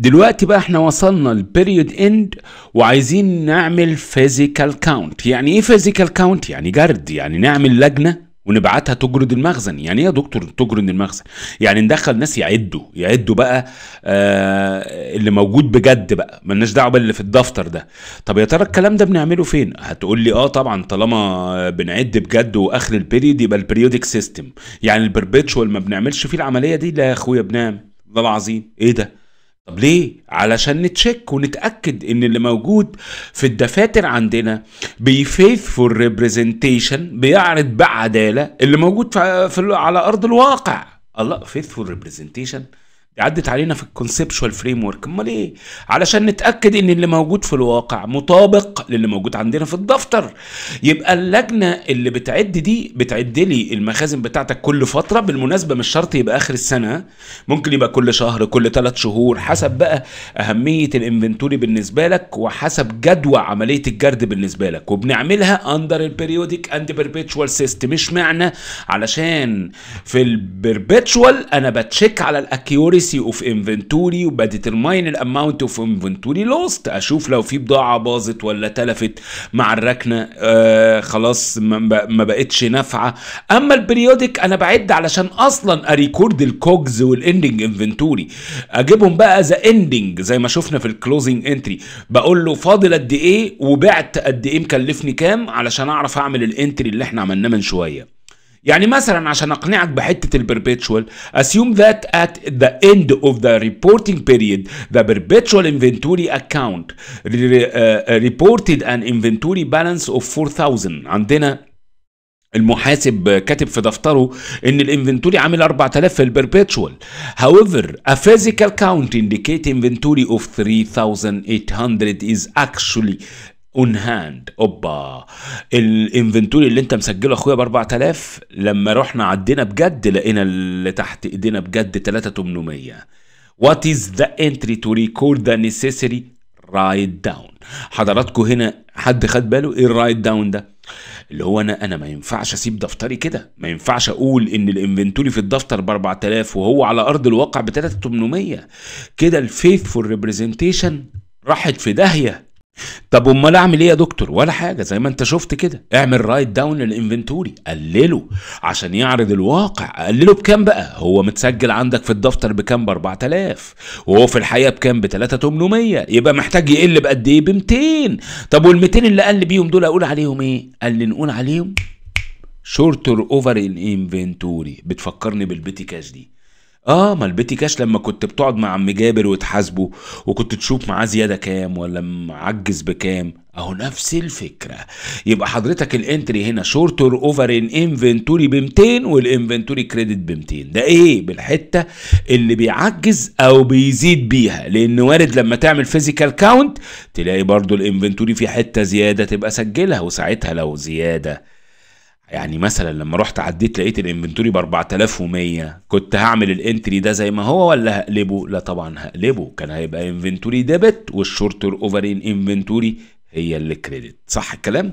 دلوقتي بقى احنا وصلنا للبيريود اند وعايزين نعمل فيزيكال كاونت يعني ايه فيزيكال كاونت يعني جرد يعني نعمل لجنه ونبعتها تجرد المخزن يعني ايه يا دكتور تجرد المخزن يعني ندخل ناس يعدوا يعدوا بقى آه اللي موجود بجد بقى ملناش دعوه باللي في الدفتر ده طب يا ترى الكلام ده بنعمله فين هتقول لي اه طبعا طالما بنعد بجد واخر البيريود يبقى البريودك سيستم يعني البربيتشوال ما بنعملش فيه العمليه دي لا يا اخويا بنعمل والله العظيم ايه ده طب ليه؟ علشان نتشك ونتأكد إن اللي موجود في الدفاتر عندنا بيفيثفول ريبريزنتيشن بيعرض بعدالة اللي موجود في على أرض الواقع الله فيثفول ريبريزنتيشن دي عدت علينا في الكونسبشوال فريم ورك امال ايه علشان نتاكد ان اللي موجود في الواقع مطابق للي موجود عندنا في الدفتر يبقى اللجنه اللي بتعد دي بتعد لي المخازن بتاعتك كل فتره بالمناسبه مش شرط يبقى اخر السنه ممكن يبقى كل شهر كل ثلاث شهور حسب بقى اهميه الانفنتوري بالنسبه لك وحسب جدوى عمليه الجرد بالنسبه لك وبنعملها اندر البيريودك اند بيربيتشوال سيستم مش معنى علشان في البيربيتشوال انا بتشيك على الاكيوريسي بروسي اوف انفنتوري وبديترماين الاماونت اوف انفنتوري لوست اشوف لو في بضاعه باظت ولا تلفت مع الركنه آه خلاص ما بقتش نافعه اما البريودك انا بعد علشان اصلا اريكورد الكوجز والاندنج انفنتوري اجيبهم بقى ذا اندنج زي ما شفنا في الكلوزنج انتري بقول له فاضل قد ايه وبعت قد ايه مكلفني كام علشان اعرف اعمل الانتري اللي احنا عملناه من شويه يعني مثلا عشان اقنعك بحته البربيتشوال assume that at the end of the reporting period the perpetual inventory account reported an inventory balance of 4000 عندنا المحاسب كاتب في دفتره ان الانفنتوري عامل 4000 في البربيتشوال however a physical count indicate inventory of 3800 is actually اون هاند اوبا الانفنتوري اللي انت مسجله اخويا ب 4000 لما رحنا عدينا بجد لقينا اللي تحت ايدينا بجد 3800 وات از ذا انتري تو ريكورد ذا نيسيسري رايت داون حضراتكم هنا حد خد باله ايه الرايت داون ده اللي هو انا انا ما ينفعش اسيب دفتري كده ما ينفعش اقول ان الانفنتوري في الدفتر ب 4000 وهو على ارض الواقع ب 3800 كده الفيثفول ريبريزنتيشن راحت في داهيه طب امال اعمل ايه يا دكتور ولا حاجه زي ما انت شفت كده اعمل رايت داون للانفنتوري قلله عشان يعرض الواقع قلله بكام بقى هو متسجل عندك في الدفتر بكام ب 4000 وهو في الحقيقه بكام ب 3800 يبقى محتاج يقل بقد ايه ب 200 طب وال 200 اللي قل بيهم دول اقول عليهم ايه قال لي نقول عليهم شورتر اوفر الانفنتوري بتفكرني بالبيتي كاش دي اه ما البيتي كاش لما كنت بتقعد مع عم جابر وتحاسبه وكنت تشوف معاه زياده كام ولا معجز بكام اهو نفس الفكره يبقى حضرتك الانتري هنا شورتر اوفر ان انفنتوري ب 200 والانفنتوري كريدت ب 200 ده ايه بالحته اللي بيعجز او بيزيد بيها لان وارد لما تعمل فيزيكال كاونت تلاقي برضو الانفنتوري في حته زياده تبقى سجلها وساعتها لو زياده يعني مثلا لما رحت عديت لقيت الانفنتوري ب 4100 كنت هعمل الانتري ده زي ما هو ولا هقلبه لا طبعا هقلبه كان هيبقى انفنتوري ديبت والشورتر اوفرين انفنتوري هي اللي كريدت صح الكلام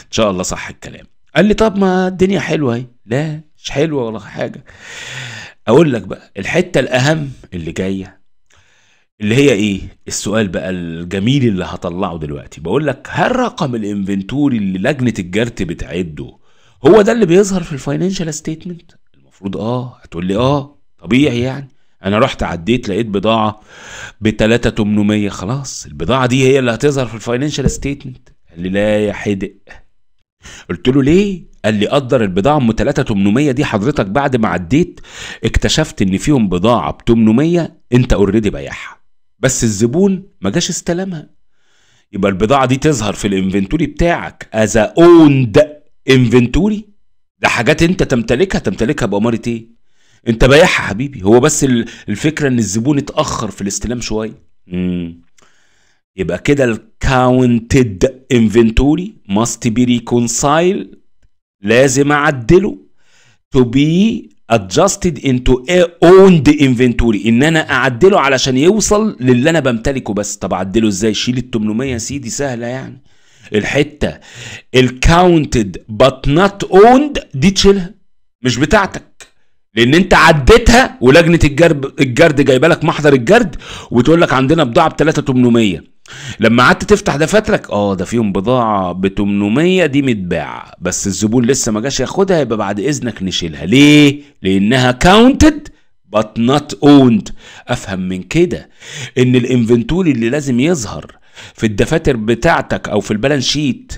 ان شاء الله صح الكلام قال لي طب ما الدنيا حلوه اهي لا مش حلوه ولا حاجه اقول لك بقى الحته الاهم اللي جايه اللي هي ايه السؤال بقى الجميل اللي هطلعه دلوقتي بقول لك هل رقم الانفنتوري اللي لجنه الجرت بتعده هو ده اللي بيظهر في الفاينانشال ستيتمنت المفروض اه هتقول لي اه طبيعي يعني انا رحت عديت لقيت بضاعه ب 3800 خلاص البضاعه دي هي اللي هتظهر في الفاينانشال ستيتمنت قال لي لا يا حدق قلت له ليه قال لي قدر البضاعه ام 3800 دي حضرتك بعد ما عديت اكتشفت ان فيهم بضاعه ب 800 انت اوريدي بايعها بس الزبون ما جاش استلمها يبقى البضاعه دي تظهر في الانفنتوري بتاعك از اوند انفنتوري ده حاجات انت تمتلكها تمتلكها بأمارة ايه انت بايعها حبيبي هو بس الفكرة ان الزبون اتأخر في الاستلام شوية يبقى كده الكاونتد انفنتوري ماست بي ريكونسايل لازم اعدله تو بي ادجاستد انتو a owned ان انا اعدله علشان يوصل للي انا بمتلكه بس طب اعدله ازاي شيل ال 800 يا سيدي سهله يعني الحته الكاونتد بات نوت اوند دي تشيلها مش بتاعتك لان انت عديتها ولجنه الجرب الجرد جايبه لك محضر الجرد وتقول لك عندنا بضاعه ب 3800 لما قعدت تفتح دفاترك اه ده فيهم بضاعه ب 800 دي متباعه بس الزبون لسه ما جاش ياخدها يبقى بعد اذنك نشيلها ليه لانها كاونتد but not owned افهم من كده ان الانفنتوري اللي لازم يظهر في الدفاتر بتاعتك او في البالانس شيت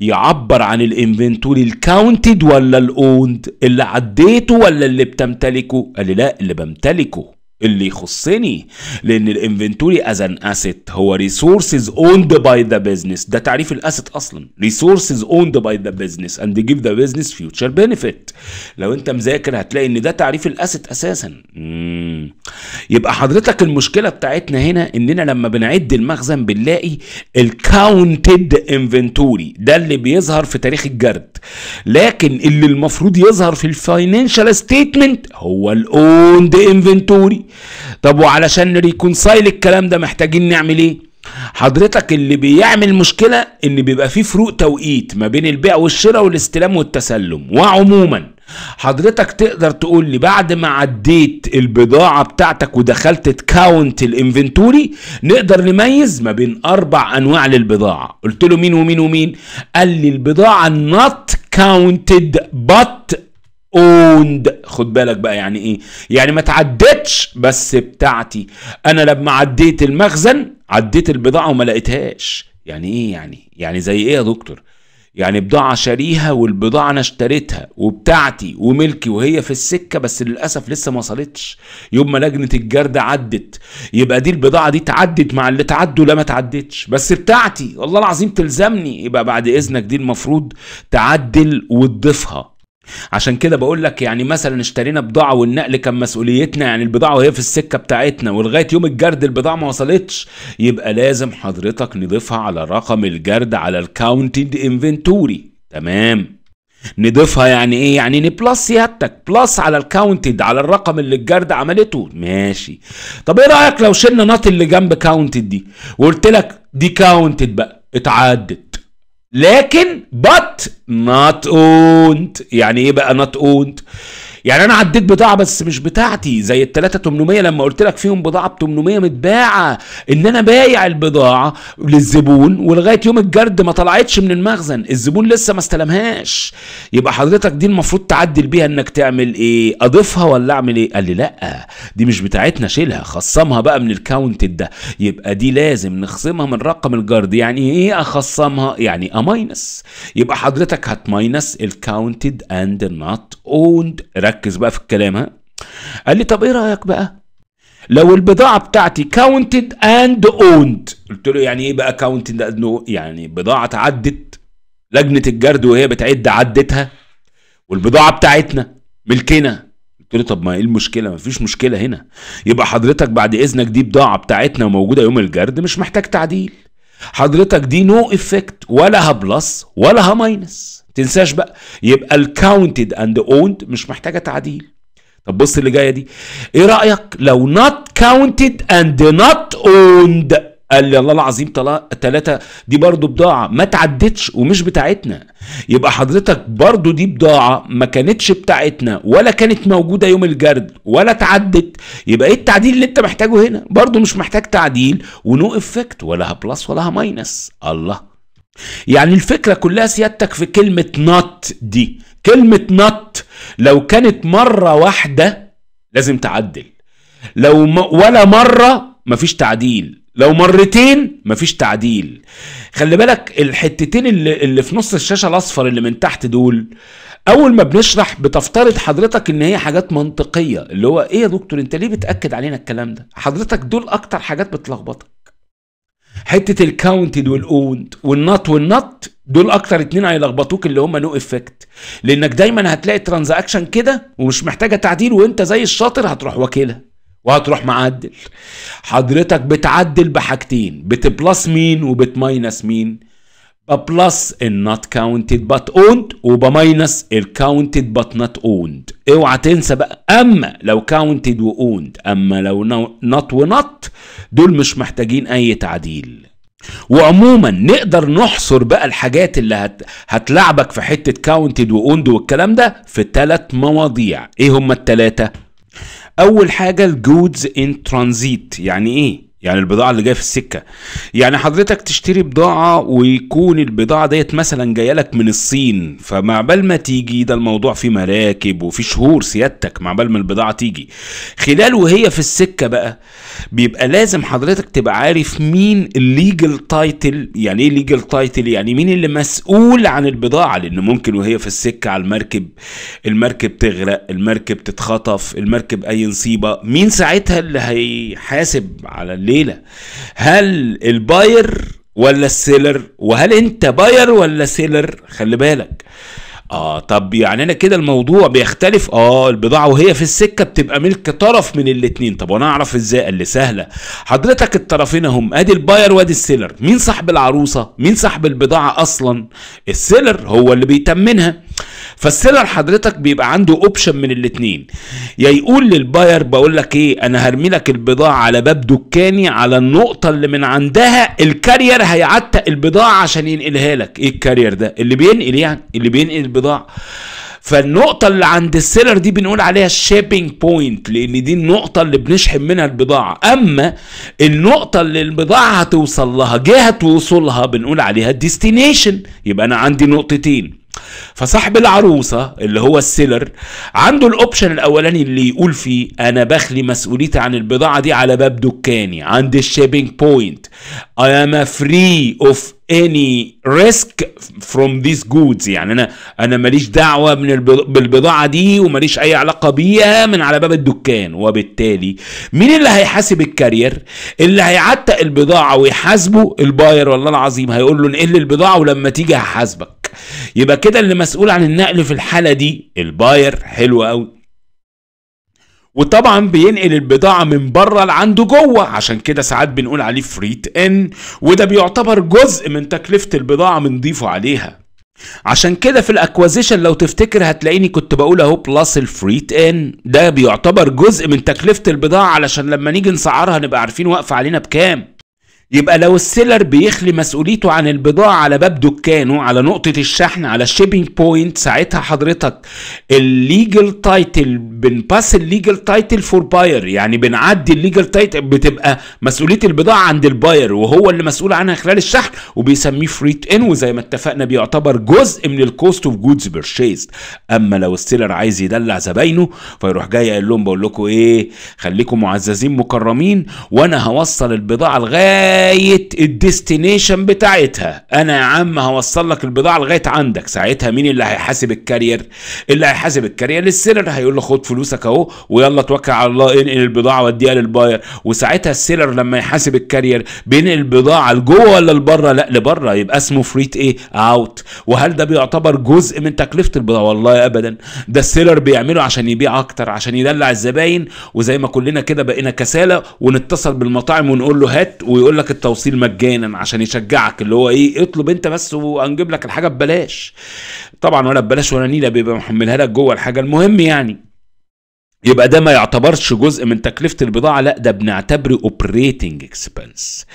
يعبر عن الانفنتوري الكاونتد ولا الاوند اللي عديته ولا اللي بتمتلكه قال لي لا اللي بمتلكه اللي يخصني لان الانفنتوري از ان اسيت هو ريسورسز اوند باي ذا بزنس ده تعريف الاسيت اصلا ريسورسز اوند باي ذا بزنس اند جيف ذا بزنس فيوتشر بينيفيت لو انت مذاكر هتلاقي ان ده تعريف الاسيت اساسا مم. يبقى حضرتك المشكله بتاعتنا هنا اننا لما بنعد المخزن بنلاقي الكاونتد انفنتوري ده اللي بيظهر في تاريخ الجرد لكن اللي المفروض يظهر في الفاينانشال ستيتمنت هو الاوند انفنتوري طب وعلشان نريكونسايل الكلام ده محتاجين نعمل ايه حضرتك اللي بيعمل مشكلة ان بيبقى فيه فروق توقيت ما بين البيع والشراء والاستلام والتسلم وعموما حضرتك تقدر تقول لي بعد ما عديت البضاعة بتاعتك ودخلت تكاونت الانفنتوري نقدر نميز ما بين اربع انواع للبضاعة قلت له مين ومين ومين قال لي البضاعة not counted but اوند خد بالك بقى يعني ايه يعني ما تعدتش بس بتاعتي انا لما عديت المخزن عديت البضاعه وما لقيتهاش يعني ايه يعني يعني زي ايه يا دكتور يعني بضاعة شاريها والبضاعة أنا اشتريتها وبتاعتي وملكي وهي في السكة بس للأسف لسه ما وصلتش يوم ما لجنة الجرد عدت يبقى دي البضاعة دي تعدت مع اللي تعدوا لا ما تعدتش بس بتاعتي والله العظيم تلزمني يبقى بعد إذنك دي المفروض تعدل وتضيفها عشان كده بقول لك يعني مثلا اشترينا بضاعه والنقل كان مسؤوليتنا يعني البضاعه وهي في السكه بتاعتنا ولغايه يوم الجرد البضاعه ما وصلتش يبقى لازم حضرتك نضيفها على رقم الجرد على الكاونتد انفنتوري تمام نضيفها يعني ايه يعني نبلس سيادتك بلس على الكاونتد على الرقم اللي الجرد عملته ماشي طب ايه رايك لو شلنا نات اللي جنب كاونتد دي وقلت لك دي كاونتد بقى اتعدت لكن but not owned يعني ايه بقى not owned يعني انا عديت بضاعه بس مش بتاعتي زي ال 3800 لما قلت لك فيهم بضاعه ب 800 متباعه ان انا بايع البضاعه للزبون ولغايه يوم الجرد ما طلعتش من المخزن الزبون لسه ما استلمهاش يبقى حضرتك دي المفروض تعدل بيها انك تعمل ايه اضيفها ولا اعمل ايه قال لي لا دي مش بتاعتنا شيلها خصمها بقى من الكاونتد ده يبقى دي لازم نخصمها من رقم الجرد يعني ايه اخصمها يعني اماينس يبقى حضرتك هتماينس الكاونتد اند نوت اوند ركز بقى في الكلام ها قال لي طب ايه رايك بقى لو البضاعة بتاعتي كاونتد اند اوند قلت له يعني ايه بقى كاونتد اند يعني بضاعة عدت لجنة الجرد وهي بتعد عدتها والبضاعة بتاعتنا ملكنا قلت له طب ما ايه المشكلة ما فيش مشكلة هنا يبقى حضرتك بعد اذنك دي بضاعة بتاعتنا وموجودة يوم الجرد مش محتاج تعديل حضرتك دي نو افكت ولا ها بلس ولا ها ماينس تنساش بقى يبقى الكاونتد اند اوند مش محتاجه تعديل طب بص اللي جايه دي ايه رايك لو نوت كاونتد اند نوت اوند قال لي الله العظيم ثلاثة دي برضو بضاعة ما تعدتش ومش بتاعتنا يبقى حضرتك برضو دي بضاعة ما كانتش بتاعتنا ولا كانت موجودة يوم الجرد ولا تعدت يبقى ايه التعديل اللي انت محتاجه هنا برضو مش محتاج تعديل ونو افكت ولا بلس ولا ماينس الله يعني الفكرة كلها سيادتك في كلمة نات دي كلمة نات لو كانت مرة واحدة لازم تعدل لو ولا مرة مفيش تعديل لو مرتين مفيش تعديل خلي بالك الحتتين اللي, اللي في نص الشاشه الاصفر اللي من تحت دول اول ما بنشرح بتفترض حضرتك ان هي حاجات منطقيه اللي هو ايه يا دكتور انت ليه بتاكد علينا الكلام ده حضرتك دول اكتر حاجات بتلخبطك حته الكاونتد والاوند والنات والنات دول اكتر اتنين هيلخبطوك اللي هم نو افكت لانك دايما هتلاقي ترانزاكشن كده ومش محتاجه تعديل وانت زي الشاطر هتروح واكلها وهتروح معدل حضرتك بتعدل بحاجتين بتبلس مين وبتماينس مين ببلس النوت كاونتد بات اوند وبماينس الكاونتد بات نوت اوند اوعى تنسى بقى اما لو كاونتد واوند اما لو نوت ونوت دول مش محتاجين اي تعديل وعموما نقدر نحصر بقى الحاجات اللي هت... هتلعبك في حته كاونتد واوند والكلام ده في ثلاث مواضيع ايه هما الثلاثه اول حاجه الجودز ان ترانزيت يعني ايه يعني البضاعة اللي جاية في السكة يعني حضرتك تشتري بضاعة ويكون البضاعة ديت مثلا جاية لك من الصين فمع بال ما تيجي ده الموضوع فيه مراكب وفي شهور سيادتك مع بال ما البضاعة تيجي خلال وهي في السكة بقى بيبقى لازم حضرتك تبقى عارف مين الليجل تايتل يعني ايه ليجل تايتل يعني مين اللي مسؤول عن البضاعة لان ممكن وهي في السكة على المركب المركب تغرق المركب تتخطف المركب اي نصيبة مين ساعتها اللي هيحاسب على اللي الليله هل الباير ولا السيلر وهل انت باير ولا سيلر خلي بالك اه طب يعني انا كده الموضوع بيختلف اه البضاعه وهي في السكه بتبقى ملك طرف من الاتنين طب وانا اعرف ازاي قال لي سهله حضرتك الطرفين هم ادي الباير وادي السيلر مين صاحب العروسه مين صاحب البضاعه اصلا السيلر هو اللي بيتمنها فالسيلر حضرتك بيبقى عنده اوبشن من الاثنين يا يقول للباير بقول لك ايه انا هرمي لك البضاعه على باب دكاني على النقطه اللي من عندها الكارير هيعتق البضاعه عشان ينقلها لك ايه الكارير ده اللي بينقل يعني اللي بينقل البضاعه فالنقطه اللي عند السيلر دي بنقول عليها الشيبنج بوينت لان دي النقطه اللي بنشحن منها البضاعه اما النقطه اللي البضاعه هتوصل لها جهه وصولها بنقول عليها الديستنيشن يبقى انا عندي نقطتين فصاحب العروسه اللي هو السيلر عنده الاوبشن الاولاني اللي يقول فيه انا بخلي مسؤوليتي عن البضاعه دي على باب دكاني عند الشيبنج بوينت اي ام فري اوف اني ريسك فروم ذيس جودز يعني انا انا ماليش دعوه من بالبضاعه دي وماليش اي علاقه بيها من على باب الدكان وبالتالي مين اللي هيحاسب الكارير اللي هيعتق البضاعه ويحاسبه الباير والله العظيم هيقول له انقل البضاعه ولما تيجي هحاسبك يبقى كده اللي مسؤول عن النقل في الحالة دي الباير حلو قوي وطبعا بينقل البضاعة من بره لعنده جوه عشان كده ساعات بنقول عليه فريت ان وده بيعتبر جزء من تكلفة البضاعة بنضيفه عليها عشان كده في الاكوازيشن لو تفتكر هتلاقيني كنت بقول اهو بلس الفريت ان ده بيعتبر جزء من تكلفة البضاعة علشان لما نيجي نسعرها نبقى عارفين واقفة علينا بكام يبقى لو السيلر بيخلي مسؤوليته عن البضاعة على باب دكانه على نقطة الشحن على الشيبينج بوينت ساعتها حضرتك الليجل تايتل بنباس الليجل تايتل فور باير يعني بنعدي الليجل تايتل بتبقى مسؤولية البضاعة عند الباير وهو اللي مسؤول عنها خلال الشحن وبيسميه فريت ان وزي ما اتفقنا بيعتبر جزء من الكوست اوف جودز بيرشيز اما لو السيلر عايز يدلع زباينه فيروح جاي قايل لهم بقول لكم ايه خليكم معززين مكرمين وانا هوصل البضاعة لغاية لغاية الديستنيشن بتاعتها انا يا عم هوصل لك البضاعة لغاية عندك ساعتها مين اللي هيحاسب الكارير اللي هيحاسب الكارير السيلر هيقول له خد فلوسك اهو ويلا توكل على الله انقل البضاعة وديها للباير وساعتها السيلر لما يحاسب الكارير بينقل البضاعة لجوه ولا لبره لا لبره يبقى اسمه فريت ايه اوت وهل ده بيعتبر جزء من تكلفة البضاعة والله ابدا ده السيلر بيعمله عشان يبيع اكتر عشان يدلع الزباين وزي ما كلنا كده بقينا كسالة ونتصل بالمطاعم ونقول له هات ويقول لك التوصيل مجانا عشان يشجعك اللي هو ايه اطلب انت بس وهنجيب لك الحاجه ببلاش طبعا ولا ببلاش ولا نيله بيبقى محملها لك جوه الحاجه المهم يعني يبقى ده ما يعتبرش جزء من تكلفه البضاعه لا ده بنعتبره اوبريتنج اكسبنس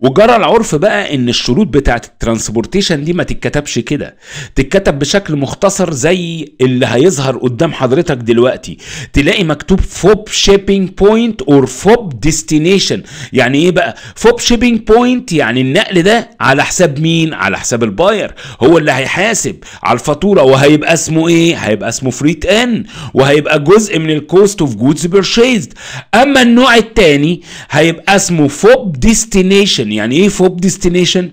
وجرى العرف بقى ان الشروط بتاعه الترانسبورتيشن دي ما تتكتبش كده تتكتب بشكل مختصر زي اللي هيظهر قدام حضرتك دلوقتي تلاقي مكتوب فوب شيبينج بوينت اور فوب ديستنيشن يعني ايه بقى فوب شيبينج بوينت يعني النقل ده على حساب مين على حساب الباير هو اللي هيحاسب على الفاتوره وهيبقى اسمه ايه هيبقى اسمه فريت ان وهيبقى جزء من الكوست اوف جودز بيرشيزد اما النوع الثاني هيبقى اسمه فوب ديستنيشن destination. Yani if hope destination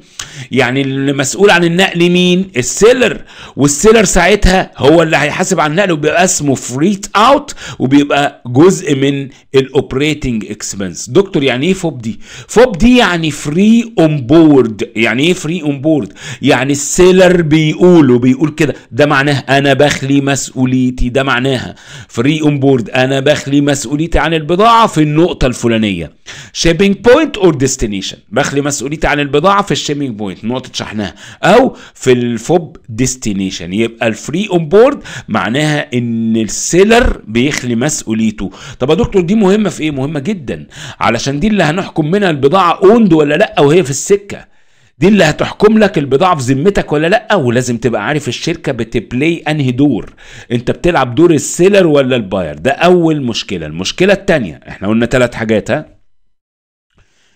يعني المسؤول عن النقل مين السيلر والسيلر ساعتها هو اللي هيحاسب عن النقل وبيبقى اسمه فريت اوت وبيبقى جزء من الاوبريتنج اكسبنس دكتور يعني ايه فوب دي فوب دي يعني فري اون بورد يعني ايه فري اون بورد يعني السيلر بيقول وبيقول كده ده معناه انا بخلي مسؤوليتي ده معناها فري اون بورد انا بخلي مسؤوليتي عن البضاعه في النقطه الفلانيه شيبينج بوينت اور ديستنيشن بخلي مسؤوليتي عن البضاعه في الشيبينج بوينت بوينت نقطه شحنها او في الفوب ديستنيشن يبقى الفري اون بورد معناها ان السيلر بيخلي مسؤوليته طب يا دكتور دي مهمه في ايه مهمه جدا علشان دي اللي هنحكم منها البضاعه اوند ولا لا وهي في السكه دي اللي هتحكم لك البضاعه في ذمتك ولا لا ولازم تبقى عارف الشركه بتبلاي انهي دور انت بتلعب دور السيلر ولا الباير ده اول مشكله المشكله الثانيه احنا قلنا ثلاث حاجات ها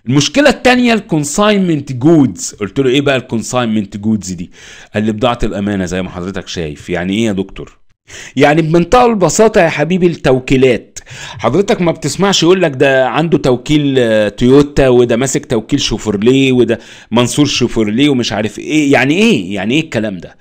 المشكلة التانية الكونساينمنت جودز قلت له ايه بقى الكونساينمنت جودز دي قال لي بضاعة الامانة زي ما حضرتك شايف يعني ايه يا دكتور يعني بمنتهى البساطة يا حبيبي التوكيلات حضرتك ما بتسمعش يقول لك ده عنده توكيل آه، تويوتا وده ماسك توكيل شوفرليه وده منصور شوفرليه ومش عارف ايه يعني ايه يعني ايه الكلام ده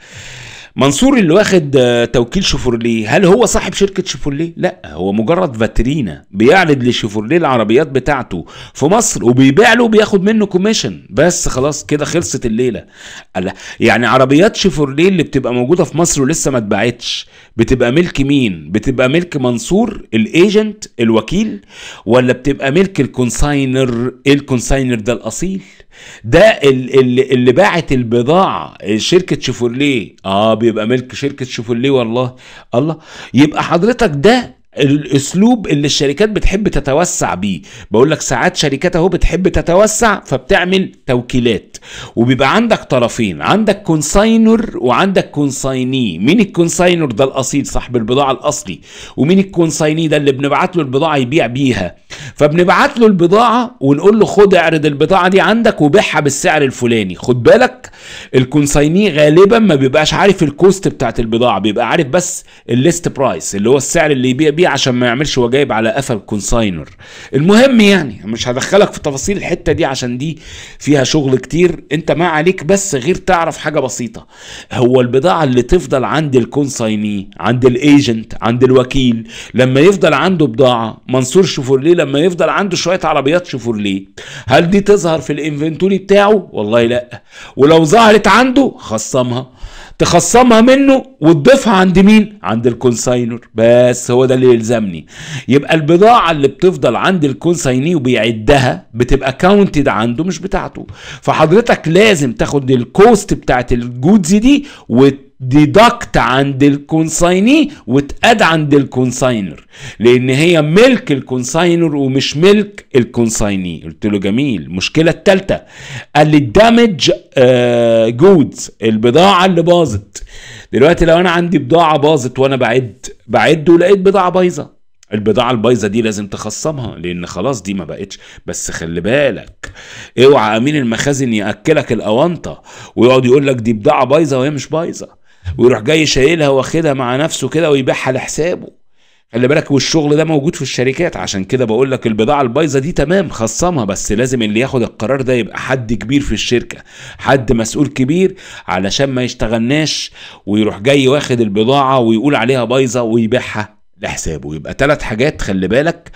منصور اللي واخد آه، توكيل شيفورليه هل هو صاحب شركة شيفورليه؟ لا هو مجرد فاترينا بيعرض لشيفورليه العربيات بتاعته في مصر وبيبيع له وبياخد منه كوميشن بس خلاص كده خلصت الليلة يعني عربيات شيفورليه اللي بتبقى موجودة في مصر ولسه ما اتباعتش بتبقى ملك مين؟ بتبقى ملك منصور الايجنت الوكيل ولا بتبقى ملك الكونساينر الكونساينر ده الأصيل؟ ده اللي, اللي باعت البضاعة شركة شيفورليه اه بيبقى ملك شركة شيفورليه والله الله يبقى حضرتك ده الاسلوب اللي الشركات بتحب تتوسع بيه بقول لك ساعات شركات اهو بتحب تتوسع فبتعمل توكيلات وبيبقى عندك طرفين عندك كونساينر وعندك كونسايني مين الكونساينر ده الاصيل صاحب البضاعه الاصلي ومين الكونسايني ده اللي بنبعت له البضاعه يبيع بيها فبنبعت له البضاعه ونقول له خد اعرض البضاعه دي عندك وبيعها بالسعر الفلاني خد بالك الكونسيني غالبا ما بيبقاش عارف الكوست بتاعت البضاعه بيبقى عارف بس الليست برايس اللي هو السعر اللي يبيع بيه عشان ما يعملش وجايب على قفا الكونساينر المهم يعني مش هدخلك في تفاصيل الحته دي عشان دي فيها شغل كتير انت ما عليك بس غير تعرف حاجه بسيطه هو البضاعه اللي تفضل عند الكونسيني عند الايجنت عند الوكيل لما يفضل عنده بضاعه منصور ليه لما يفضل عنده شويه عربيات شيفورليه هل دي تظهر في الانفنتوري بتاعه والله لا ولو ظهرت عنده خصمها تخصمها منه وتضيفها عند مين عند الكونساينر بس هو ده اللي يلزمني يبقى البضاعة اللي بتفضل عند الكونسايني وبيعدها بتبقى كاونتد عنده مش بتاعته فحضرتك لازم تاخد الكوست بتاعت الجودز دي وت ديدكت عند الكونسايني وتقاد عند الكونساينر لان هي ملك الكونساينر ومش ملك الكونسايني قلت له جميل المشكله الثالثه قال لي الدامج آه، جودز البضاعه اللي باظت دلوقتي لو انا عندي بضاعه باظت وانا بعد بعد ولقيت بضاعه بايظه البضاعة البايظة دي لازم تخصمها لأن خلاص دي ما بقتش بس خلي بالك اوعى أمين المخازن يأكلك الأونطة ويقعد يقول لك دي بضاعة بايظة وهي مش بايظة ويروح جاي شايلها واخدها مع نفسه كده ويبيعها لحسابه خلي بالك والشغل ده موجود في الشركات عشان كده بقول لك البضاعه البايظه دي تمام خصمها بس لازم اللي ياخد القرار ده يبقى حد كبير في الشركه حد مسؤول كبير علشان ما يشتغلناش ويروح جاي واخد البضاعه ويقول عليها بايظه ويبيعها لحسابه يبقى ثلاث حاجات خلي بالك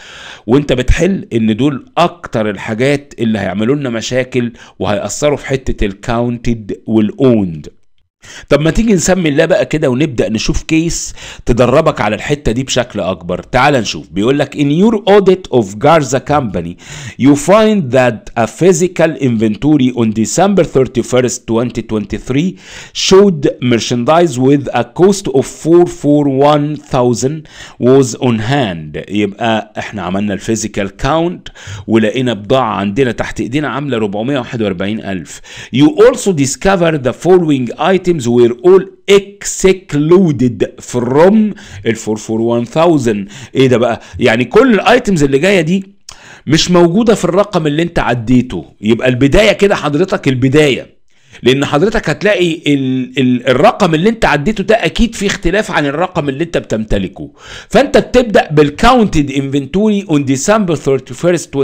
وانت بتحل ان دول اكتر الحاجات اللي هيعملوا لنا مشاكل وهيأثروا في حته الكاونتد والاوند طب ما تيجي نسمي الله بقى كده ونبدا نشوف كيس تدربك على الحته دي بشكل اكبر تعال نشوف بيقول لك in your audit of Garza company you find that a physical inventory on December 31st 2023 showed merchandise with a cost of 441000 was on hand يبقى احنا عملنا الفيزيكال كاونت ولقينا بضاعه عندنا تحت ايدينا عامله 441000 you also discover the following items items were all excluded from ال 441000 ايه ده بقى يعني كل الايتمز اللي جايه دي مش موجوده في الرقم اللي انت عديته يبقى البدايه كده حضرتك البدايه لان حضرتك هتلاقي الـ الـ الرقم اللي انت عديته ده اكيد في اختلاف عن الرقم اللي انت بتمتلكه فانت بتبدا بالكاونتد انفنتوري اون ديسمبر 31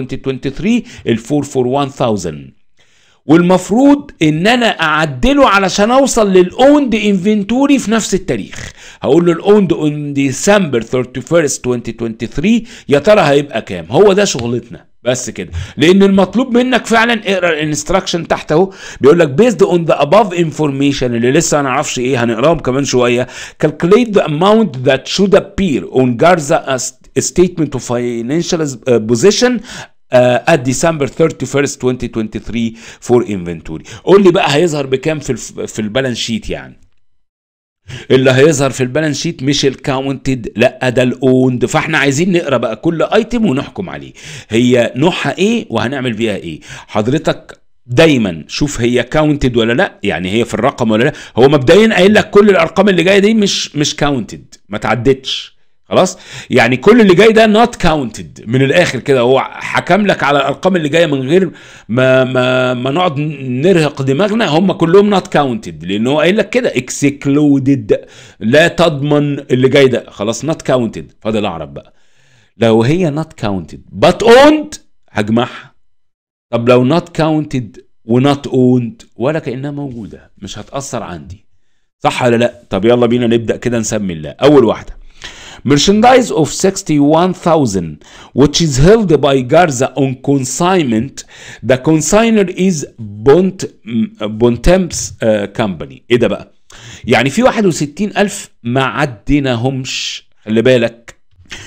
2023 ال 441000 والمفروض ان انا اعدله علشان اوصل للاوند انفنتوري في نفس التاريخ هقول له الاوند اون ديسمبر 31 2023 يا ترى هيبقى كام هو ده شغلتنا بس كده لان المطلوب منك فعلا اقرا الانستراكشن تحت اهو بيقول لك بيزد اون ذا اباف انفورميشن اللي لسه ما نعرفش ايه هنقراهم كمان شويه كالكليت ذا اماونت ذات شود ابير اون جارزا ستيتمنت اوف فاينانشال بوزيشن uh, at December 31st 2023 for inventory قول لي بقى هيظهر بكام في في البالانس شيت يعني اللي هيظهر في البالانس شيت مش الكاونتد لا ده الاوند فاحنا عايزين نقرا بقى كل ايتم ونحكم عليه هي نوعها ايه وهنعمل بيها ايه حضرتك دايما شوف هي كاونتد ولا لا يعني هي في الرقم ولا لا هو مبدئيا قايل لك كل الارقام اللي جايه دي مش مش كاونتد ما تعدتش خلاص يعني كل اللي جاي ده نوت كاونتد من الاخر كده هو حكم لك على الارقام اللي جايه من غير ما ما ما نقعد نرهق دماغنا هم كلهم نوت كاونتد لان هو قايل لك كده اكسكلودد لا تضمن اللي جاي ده خلاص نوت كاونتد فاضل اعرف بقى لو هي نوت كاونتد بات اوند هجمعها طب لو نوت كاونتد ونوت اوند ولا كانها موجوده مش هتاثر عندي صح ولا لا طب يلا بينا نبدا كده نسمي الله اول واحده merchandise of 61,000 which is held by Garza on consignment the consigner is Bont mm, Bontemps uh, company ايه ده بقى يعني في 61,000 ما عديناهمش خلي بالك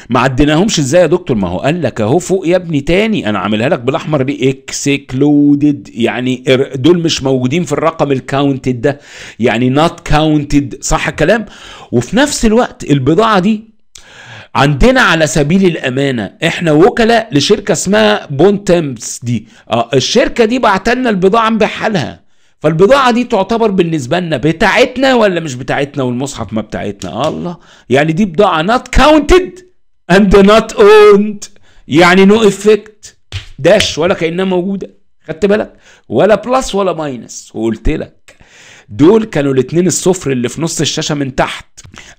ما عديناهمش ازاي يا دكتور ما هو قال لك اهو فوق يا ابني تاني انا عاملها لك بالاحمر دي اكسكلودد يعني دول مش موجودين في الرقم الكاونتد ده يعني نوت كاونتد صح الكلام وفي نفس الوقت البضاعه دي عندنا على سبيل الامانه احنا وكلاء لشركه اسمها بون تيمبس دي آه الشركه دي بعتلنا البضاعه بحالها فالبضاعه دي تعتبر بالنسبه لنا بتاعتنا ولا مش بتاعتنا والمصحف ما بتاعتنا الله يعني دي بضاعه not counted and not owned يعني نو no effect داش ولا كانها موجوده خدت بالك ولا بلس ولا ماينس وقلت لك دول كانوا الاتنين الصفر اللي في نص الشاشه من تحت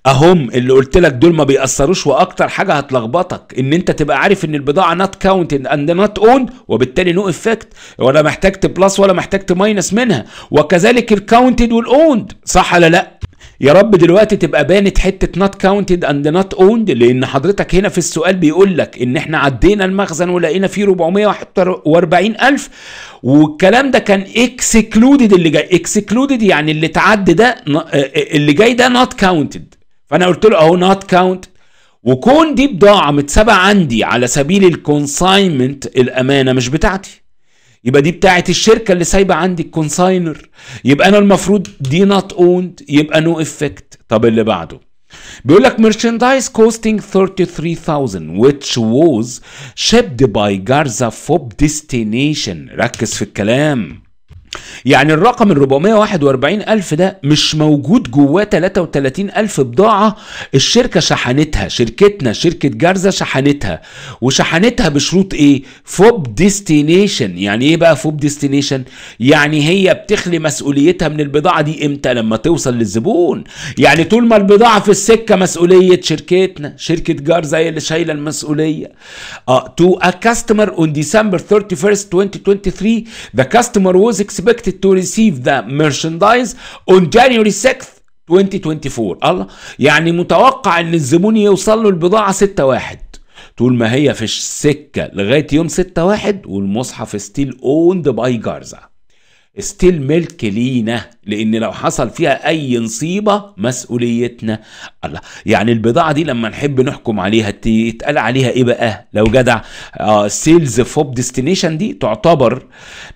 اهم اللي قلت لك دول ما بيأثروش واكتر حاجه هتلخبطك ان انت تبقى عارف ان البضاعه نوت كاونتد اند نوت اوند وبالتالي نو افكت ولا محتاج بلس ولا محتاج ماينس منها وكذلك الكاونتد والاوند صح ولا لا يا رب دلوقتي تبقى بانت حته نوت كاونتد اند نوت اوند لان حضرتك هنا في السؤال بيقول لك ان احنا عدينا المخزن ولقينا فيه 441 الف والكلام ده كان اكسكلودد اللي جاي اكسكلودد يعني اللي تعدى ده آه، آه، اللي جاي ده نوت كاونتد فانا قلت له اهو نوت كاونت وكون دي بضاعه متسابه عندي على سبيل الكونساينمنت الامانه مش بتاعتي يبقى دي بتاعه الشركه اللي سايبه عندي الكونساينر يبقى انا المفروض دي نوت اوند يبقى نو no افكت طب اللي بعده بيقول لك merchandise costing 33,000 which was shipped by Garza Fob destination ركز في الكلام يعني الرقم ال 441 ألف ده مش موجود جواه 33 ألف بضاعة الشركة شحنتها شركتنا شركة جارزة شحنتها وشحنتها بشروط إيه؟ فوب ديستنيشن يعني إيه بقى فوب ديستنيشن؟ يعني هي بتخلي مسؤوليتها من البضاعة دي إمتى؟ لما توصل للزبون يعني طول ما البضاعة في السكة مسؤولية شركتنا شركة جارزة هي اللي شايلة المسؤولية اه to a customer on ديسمبر 31st 2023 the customer was expected to receive the merchandise on January 6th 2024 الله يعني متوقع ان الزبون يوصل له البضاعه 6 واحد طول ما هي في السكه لغايه يوم 6 واحد والمصحف ستيل اوند باي جارزا ستيل ملك لينا لان لو حصل فيها اي نصيبه مسؤوليتنا الله يعني البضاعه دي لما نحب نحكم عليها يتقال عليها ايه بقى لو جدع سيلز فوب ديستنيشن دي تعتبر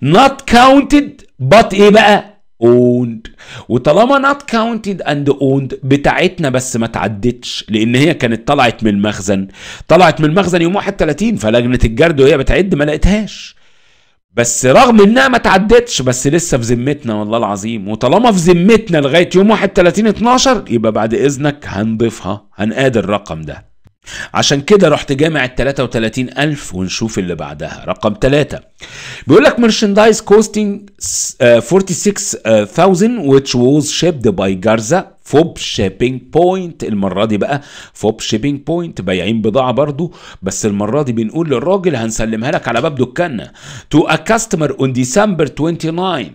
نوت كاونتد but ايه بقى اوند وطالما not counted and owned بتاعتنا بس ما تعدتش لان هي كانت طلعت من المخزن طلعت من المخزن يوم 31 فلجنه الجرد وهي بتعد ما لقيتهاش بس رغم انها ما تعدتش بس لسه في ذمتنا والله العظيم وطالما في ذمتنا لغايه يوم 31 12 يبقى بعد اذنك هنضيفها هنقاد الرقم ده عشان كده رحت جامع ال 33 ألف ونشوف اللي بعدها رقم 3 بيقول لك مرشندايز كوستينج 46,000 which was shipped by Garza فوب شيبينج بوينت المرة دي بقى فوب شيبينج بوينت بايعين بضاعة برضو بس المرة دي بنقول للراجل هنسلمها لك على باب دكاننا تو ا كاستمر اون ديسمبر 29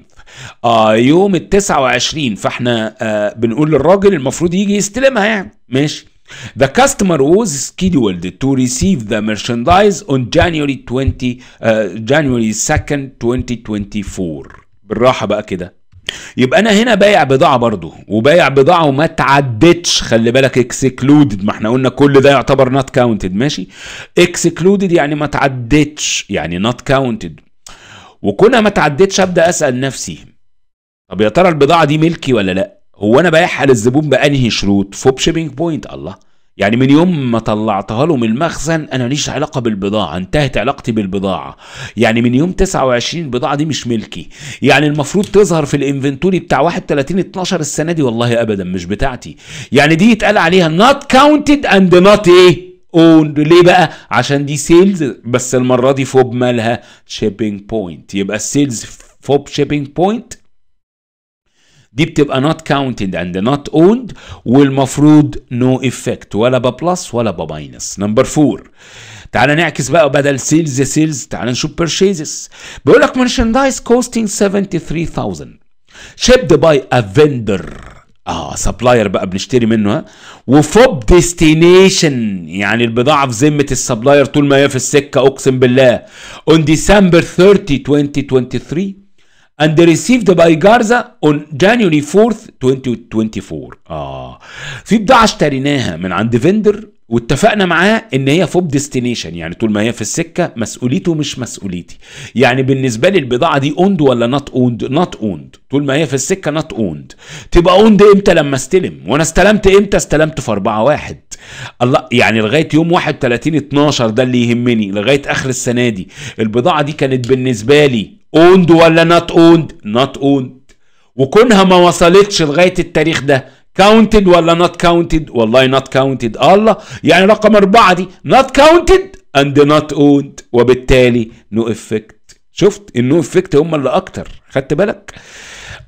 آه يوم ال 29 فاحنا آه بنقول للراجل المفروض يجي يستلمها يعني ماشي The customer was scheduled to receive the merchandise on January 20 uh, January 2nd 2024 بالراحة بقى كده يبقى انا هنا بايع بضاعه برضه وبايع بضاعه وما تعدتش خلي بالك اكسكلودد ما احنا قلنا كل ده يعتبر نوت كاونتد ماشي اكسكلودد يعني ما تعدتش يعني نوت كاونتد وكونها ما تعدتش ابدا اسال نفسي طب يا ترى البضاعه دي ملكي ولا لا هو انا بايعها للزبون بانهي شروط فوب شيبينج بوينت الله يعني من يوم ما طلعتها له من المخزن انا ماليش علاقه بالبضاعه انتهت علاقتي بالبضاعه يعني من يوم 29 البضاعه دي مش ملكي يعني المفروض تظهر في الانفنتوري بتاع 31 12 السنه دي والله ابدا مش بتاعتي يعني دي يتقال عليها نوت كاونتد اند نوت ايه اون ليه بقى عشان دي سيلز بس المره دي فوب مالها شيبينج بوينت يبقى السيلز فوب شيبينج بوينت دي بتبقى نوت كاونتد اند نوت اوند والمفروض نو no افكت ولا ببلس ولا بماينس نمبر فور تعال نعكس بقى بدل سيلز سيلز تعال نشوف بيرشيزز بيقول لك مارشندايز كوستنج 73000 شيبد باي ا فيندر اه سبلاير بقى بنشتري منه ها وفوب ديستنيشن يعني البضاعه في ذمه السبلاير طول ما هي في السكه اقسم بالله اون ديسمبر 30 2023 and received by Garza on January 4th 2024 اه في بضاعة اشتريناها من عند فيندر واتفقنا معاه ان هي فوب ديستنيشن يعني طول ما هي في السكه مسؤوليته مش مسؤوليتي يعني بالنسبه لي البضاعه دي اوند ولا نوت اوند نوت اوند طول ما هي في السكه نوت اوند تبقى اوند امتى لما استلم وانا استلمت امتى استلمت في 4 1 الله يعني لغايه يوم 31 12 ده اللي يهمني لغايه اخر السنه دي البضاعه دي كانت بالنسبه لي اوند ولا نوت اوند نوت اوند وكونها ما وصلتش لغايه التاريخ ده كاونتد ولا نوت كاونتد والله نوت كاونتد الله يعني رقم أربعة دي نوت كاونتد اند نوت اوند وبالتالي نو افكت شفت النو افكت هم اللي اكتر خدت بالك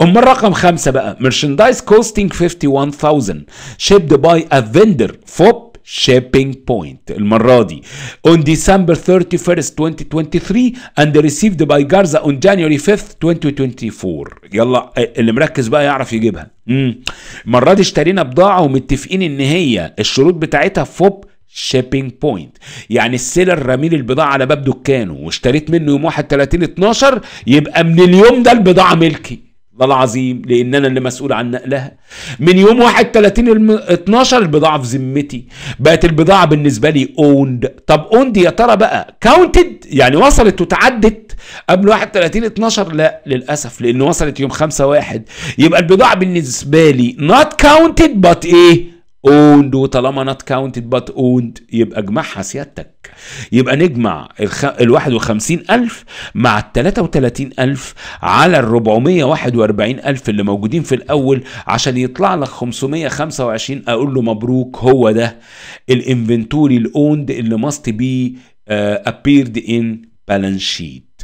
أما الرقم خمسة بقى merchandise costing 51000 شيبد باي افندر فوب shipping point المرة دي on December 31st 2023 and received by Garza on January 5th 2024 يلا اللي مركز بقى يعرف يجيبها المرة دي اشترينا بضاعة ومتفقين ان هي الشروط بتاعتها فوب شيبينج بوينت يعني السيلر رامي لي البضاعه على باب دكانه واشتريت منه يوم 31 12 يبقى من اليوم ده البضاعه ملكي الله العظيم لان انا اللي مسؤول عن نقلها من يوم 1 30 12 البضاعه في ذمتي بقت البضاعه بالنسبه لي اوند طب اوند يا ترى بقى كاونتد يعني وصلت وتعدت قبل 1 30 12 لا للاسف لان وصلت يوم 5 1 يبقى البضاعه بالنسبه لي نوت كاونتد بات ايه اوند وطالما نوت كاونتد بات اوند يبقى اجمعها سيادتك يبقى نجمع الخ... ال 51000 مع ال 33000 على ال 441000 اللي موجودين في الاول عشان يطلع لك 525 اقول له مبروك هو ده الانفنتوري الاوند اللي ماست بي ابيرد ان بالانس شيت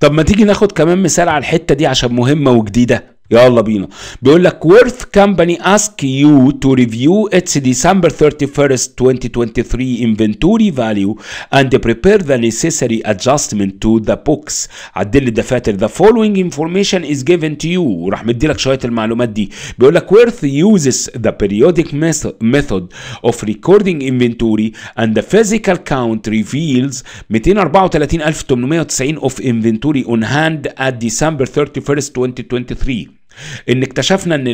طب ما تيجي ناخد كمان مثال على الحته دي عشان مهمه وجديده يلا بينا بيقول لك worth company ask you to review its December 31st 2023 inventory value and prepare the necessary adjustment to the books عدل الدفاتر the following information is given to you وراح مديلك شوية المعلومات دي بيقول لك worth uses the periodic method of recording inventory and the physical count reveals 234890 of inventory on hand at December 31st 2023 ان اكتشفنا ان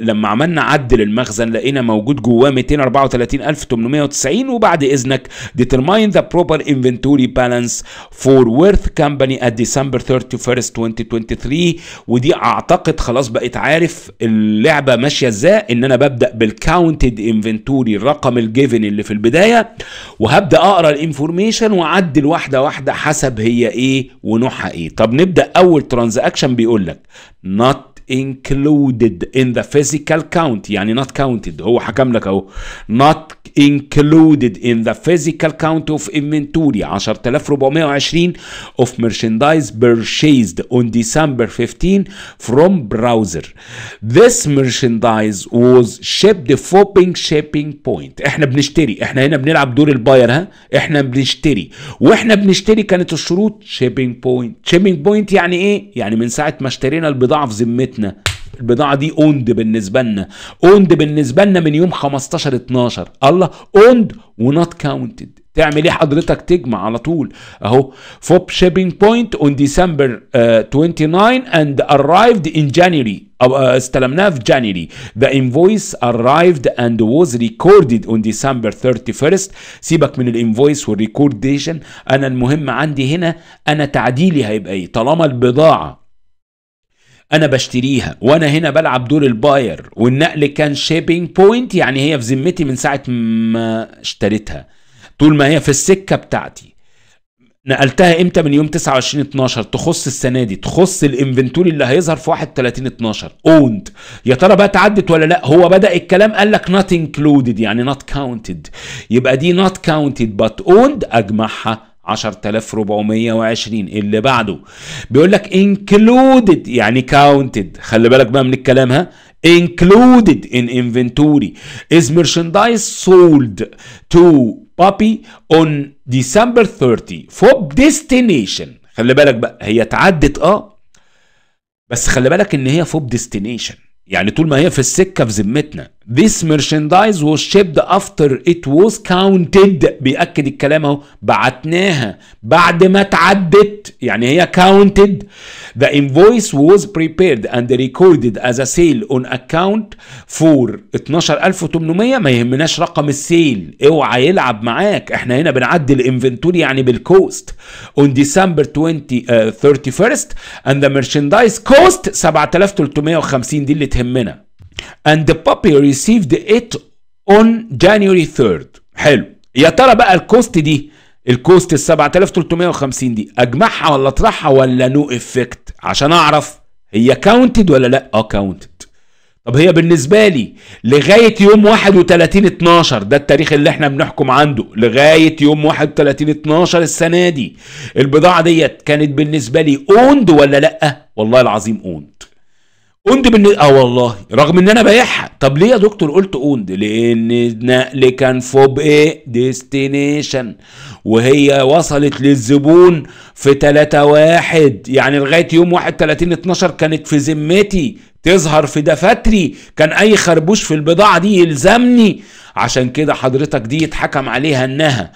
لما عملنا عد للمخزن لقينا موجود جواه 234890 وبعد اذنك determine the proper inventory balance for worth company at December 31st 2023 ودي اعتقد خلاص بقيت عارف اللعبه ماشيه ازاي ان انا ببدا بالكاونتد انفنتوري الرقم الجيفن اللي في البدايه وهبدا اقرا الانفورميشن واعدل واحده واحده حسب هي ايه ونوعها ايه طب نبدا اول ترانزاكشن بيقول لك not included in the physical count يعني not counted هو حكم لك اهو not included in the physical count of inventory 10420 of merchandise purchased on December 15 from browser this merchandise was shipped fopping shipping point احنا بنشتري احنا هنا بنلعب دور الباير ها احنا بنشتري واحنا بنشتري كانت الشروط shipping point shipping point يعني ايه يعني من ساعه ما اشترينا البضاعه في ذمتنا بيتنا البضاعه دي اوند بالنسبه لنا اوند بالنسبه لنا من يوم 15 12 الله اوند ونوت كاونتد تعمل ايه حضرتك تجمع على طول اهو فوب شيبينج بوينت اون ديسمبر 29 اند ارايفد ان جانيري استلمناها في جانيري ذا انفويس arrived اند was recorded اون ديسمبر 31 سيبك من الانفويس والريكورديشن انا المهم عندي هنا انا تعديلي هيبقى ايه طالما البضاعه انا بشتريها وانا هنا بلعب دور الباير والنقل كان شيبينج بوينت يعني هي في ذمتي من ساعه ما اشتريتها طول ما هي في السكه بتاعتي نقلتها امتى من يوم 29 12 تخص السنه دي تخص الانفنتوري اللي هيظهر في 31 12 اوند يا ترى بقى تعدت ولا لا هو بدا الكلام قال لك نوت انكلودد يعني نوت كاونتد يبقى دي نوت كاونتد بات اوند اجمعها 10420 اللي بعده بيقول لك انكلودد يعني كاونتد خلي بالك بقى من الكلام ها included in inventory is merchandise sold to puppy on December 30 for destination خلي بالك بقى هي اتعدت اه بس خلي بالك ان هي فوب ديستنيشن يعني طول ما هي في السكه في ذمتنا This merchandise was shipped after it was counted بيأكد الكلام اهو بعتناها بعد ما اتعدت يعني هي counted the invoice was prepared and recorded as a sale on account for 12800 ما يهمناش رقم السيل اوعى يلعب معاك احنا هنا بنعدي الانفنتوري يعني بالكوست on December 20 uh, 31st and the merchandise cost 7350 دي اللي تهمنا and the puppy received it on January 3rd حلو يا ترى بقى الكوست دي الكوست ال 7350 دي اجمعها ولا اطرحها ولا نو no افكت عشان اعرف هي كاونتد ولا لا اه كاونتد طب هي بالنسبة لي لغاية يوم 31 12 ده التاريخ اللي احنا بنحكم عنده لغاية يوم 31 12 السنة دي البضاعة ديت كانت بالنسبة لي اوند ولا لأ؟ والله العظيم اوند اوند بن اه والله رغم ان انا بايعها طب ليه يا دكتور قلت اوند لان النقل كان فوق ايه ديستنيشن وهي وصلت للزبون في 3 1 يعني لغايه يوم 31 12 كانت في ذمتي تظهر في دفاتري كان اي خربوش في البضاعه دي يلزمني عشان كده حضرتك دي اتحكم عليها انها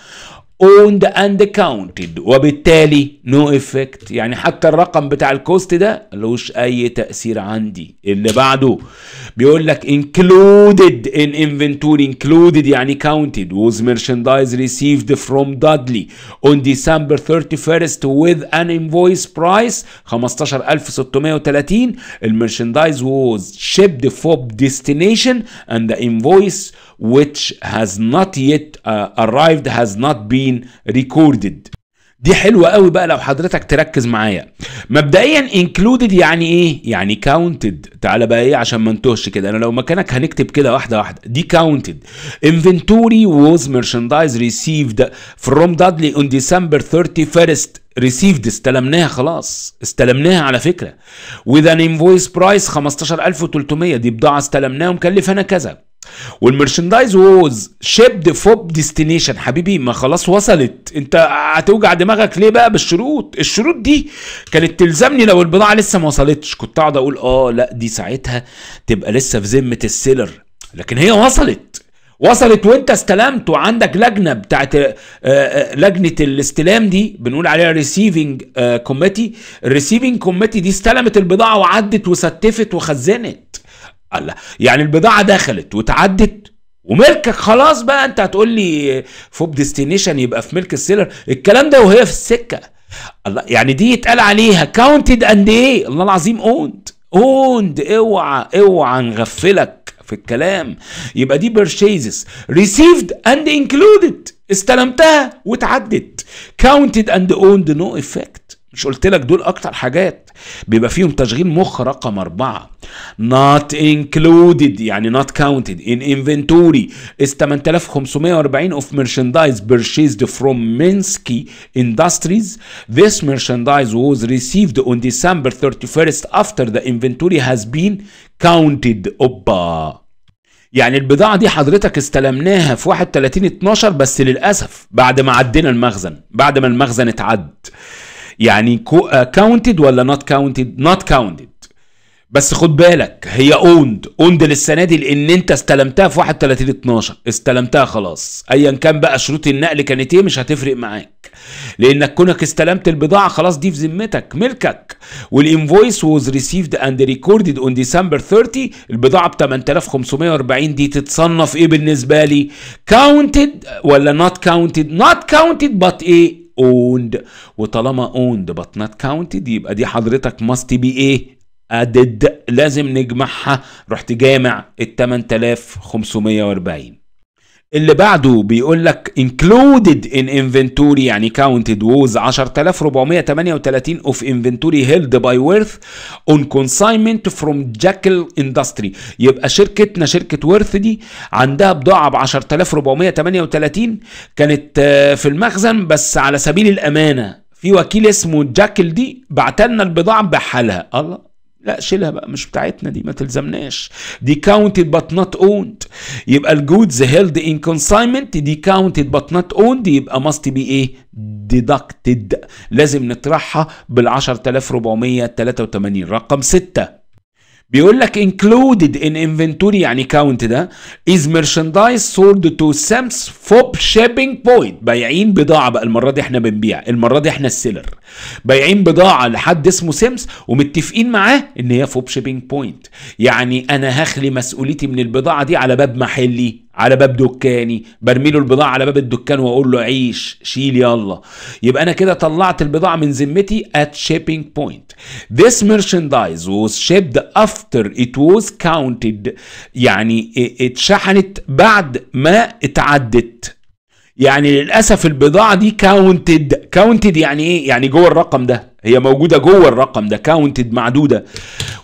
owned and counted وبالتالي no effect يعني حتى الرقم بتاع الكوست ده ملوش اي تأثير عندي اللي بعده بيقول لك included in inventory included يعني counted was merchandise received from Dudley on December 31st with an invoice price 15630 المرشندايز was shipped for destination and the invoice which has not yet uh, arrived has not been recorded دي حلوه قوي بقى لو حضرتك تركز معايا مبدئيا انكلودد يعني ايه يعني كاونتد تعالى بقى ايه عشان ما انتهش كده انا لو مكانك هنكتب كده واحده واحده دي كاونتد inventory was merchandise received from Dudley on December 31st ريسيفد استلمناها خلاص استلمناها على فكره with an invoice price 15300 دي بضاعه استلمناها انا كذا والمرشندايز ووز شيبد فوب ديستنيشن حبيبي ما خلاص وصلت انت هتوجع دماغك ليه بقى بالشروط الشروط دي كانت تلزمني لو البضاعه لسه ما وصلتش كنت اقعد اقول اه لا دي ساعتها تبقى لسه في ذمه السيلر لكن هي وصلت وصلت وانت استلمت وعندك لجنه بتاعت آه، آه، لجنه الاستلام دي بنقول عليها ريسيفنج كوميتي الريسيفنج كوميتي دي استلمت البضاعه وعدت وستفت وخزنت الله يعني البضاعة دخلت وتعدت وملكك خلاص بقى انت هتقول لي فوب ديستنيشن يبقى في ملك السيلر الكلام ده وهي في السكة الله يعني دي يتقال عليها كاونتد اند ايه الله العظيم اوند اوند اوعى اوعى نغفلك في الكلام يبقى دي بيرشيزس ريسيفد اند انكلودد استلمتها وتعدت كاونتد اند اوند نو افكت مش قلت لك دول اكتر حاجات بيبقى فيهم تشغيل مخ رقم أربعة not included يعني not counted in inventory is 8540 of merchandise purchased from Minsky Industries this merchandise was received on December 31st after the inventory has been counted أوبا يعني البضاعة دي حضرتك استلمناها في 31 12 بس للأسف بعد ما عدينا المخزن بعد ما المخزن اتعد يعني كاونتد uh, ولا نوت كاونتد نوت كاونتد بس خد بالك هي اوند اوند للسنه دي لان انت استلمتها في 31 12 استلمتها خلاص ايا كان بقى شروط النقل كانت ايه مش هتفرق معاك لانك كونك استلمت البضاعه خلاص دي في ذمتك ملكك والانفويس ووز ريسيفد اند ريكوردد اون ديسمبر 30 البضاعه ب 8540 دي تتصنف ايه بالنسبه لي كاونتد ولا نوت كاونتد نوت كاونتد بات ايه اوند وطالما اوند but not counted يبقى دي حضرتك must be ايه ادد لازم نجمعها رحت جامع ال 8540 اللي بعده بيقول لك included in inventory يعني counted was 10438 of inventory held by worth on consignment from Jackal Industry يبقى شركتنا شركة ورث دي عندها بضاعة ب 10438 كانت آه، في المخزن بس على سبيل الأمانة في وكيل اسمه جاكل دي بعت لنا البضاعة بحالها الله لا شيلها بقى مش بتاعتنا دي ما تلزمناش دي كاونتد بات نوت اوند يبقى الجودز هيلد ان consignment دي كاونتد بات نوت اوند يبقى ماست بي ايه ديدكتد لازم نطرحها بال 10483 رقم 6 بيقول لك included in inventory يعني كاونت ده is merchandise sold to Sam's Fob shipping point بايعين بضاعة بقى المرة دي احنا بنبيع المرة دي احنا السيلر بايعين بضاعة لحد اسمه سيمس ومتفقين معاه ان هي فوب شيبنج بوينت يعني انا هخلي مسؤوليتي من البضاعة دي على باب محلي على باب دكاني برمي له البضاعة على باب الدكان واقول له عيش شيل يلا يبقى انا كده طلعت البضاعة من ذمتي at shipping point this merchandise was shipped after it was counted يعني اتشحنت بعد ما اتعدت يعني للاسف البضاعة دي counted counted يعني ايه يعني جوه الرقم ده هي موجوده جوه الرقم ده كاونتد معدوده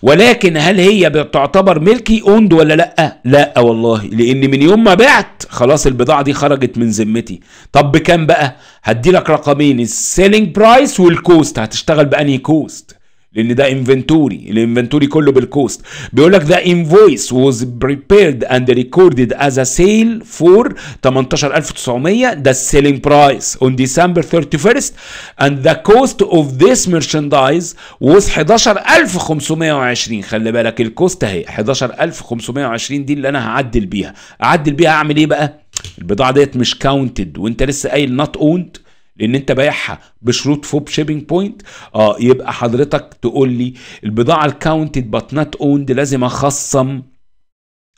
ولكن هل هي بتعتبر ملكي اوند ولا لا لا والله لان من يوم ما بعت خلاص البضاعه دي خرجت من ذمتي طب بكام بقى هدي لك رقمين السيلينج برايس والكوست هتشتغل بانهي كوست لان ده انفنتوري الانفنتوري كله بالكوست بيقول لك ذا انفويس ووز بريبيرد اند ريكوردد از ا سيل فور 18900 ده السيلينج برايس اون ديسمبر 31st ذا كوست اوف ذيس ميرشندايز merchandise 11520 خلي بالك الكوست اهي 11520 دي اللي انا هعدل بيها اعدل بيها اعمل ايه بقى البضاعه ديت مش كاونتد وانت لسه قايل نوت اوند لان انت بايعها بشروط فوب شيبنج بوينت اه يبقى حضرتك تقول لي البضاعه الكاونتد بات نوت اوند لازم اخصم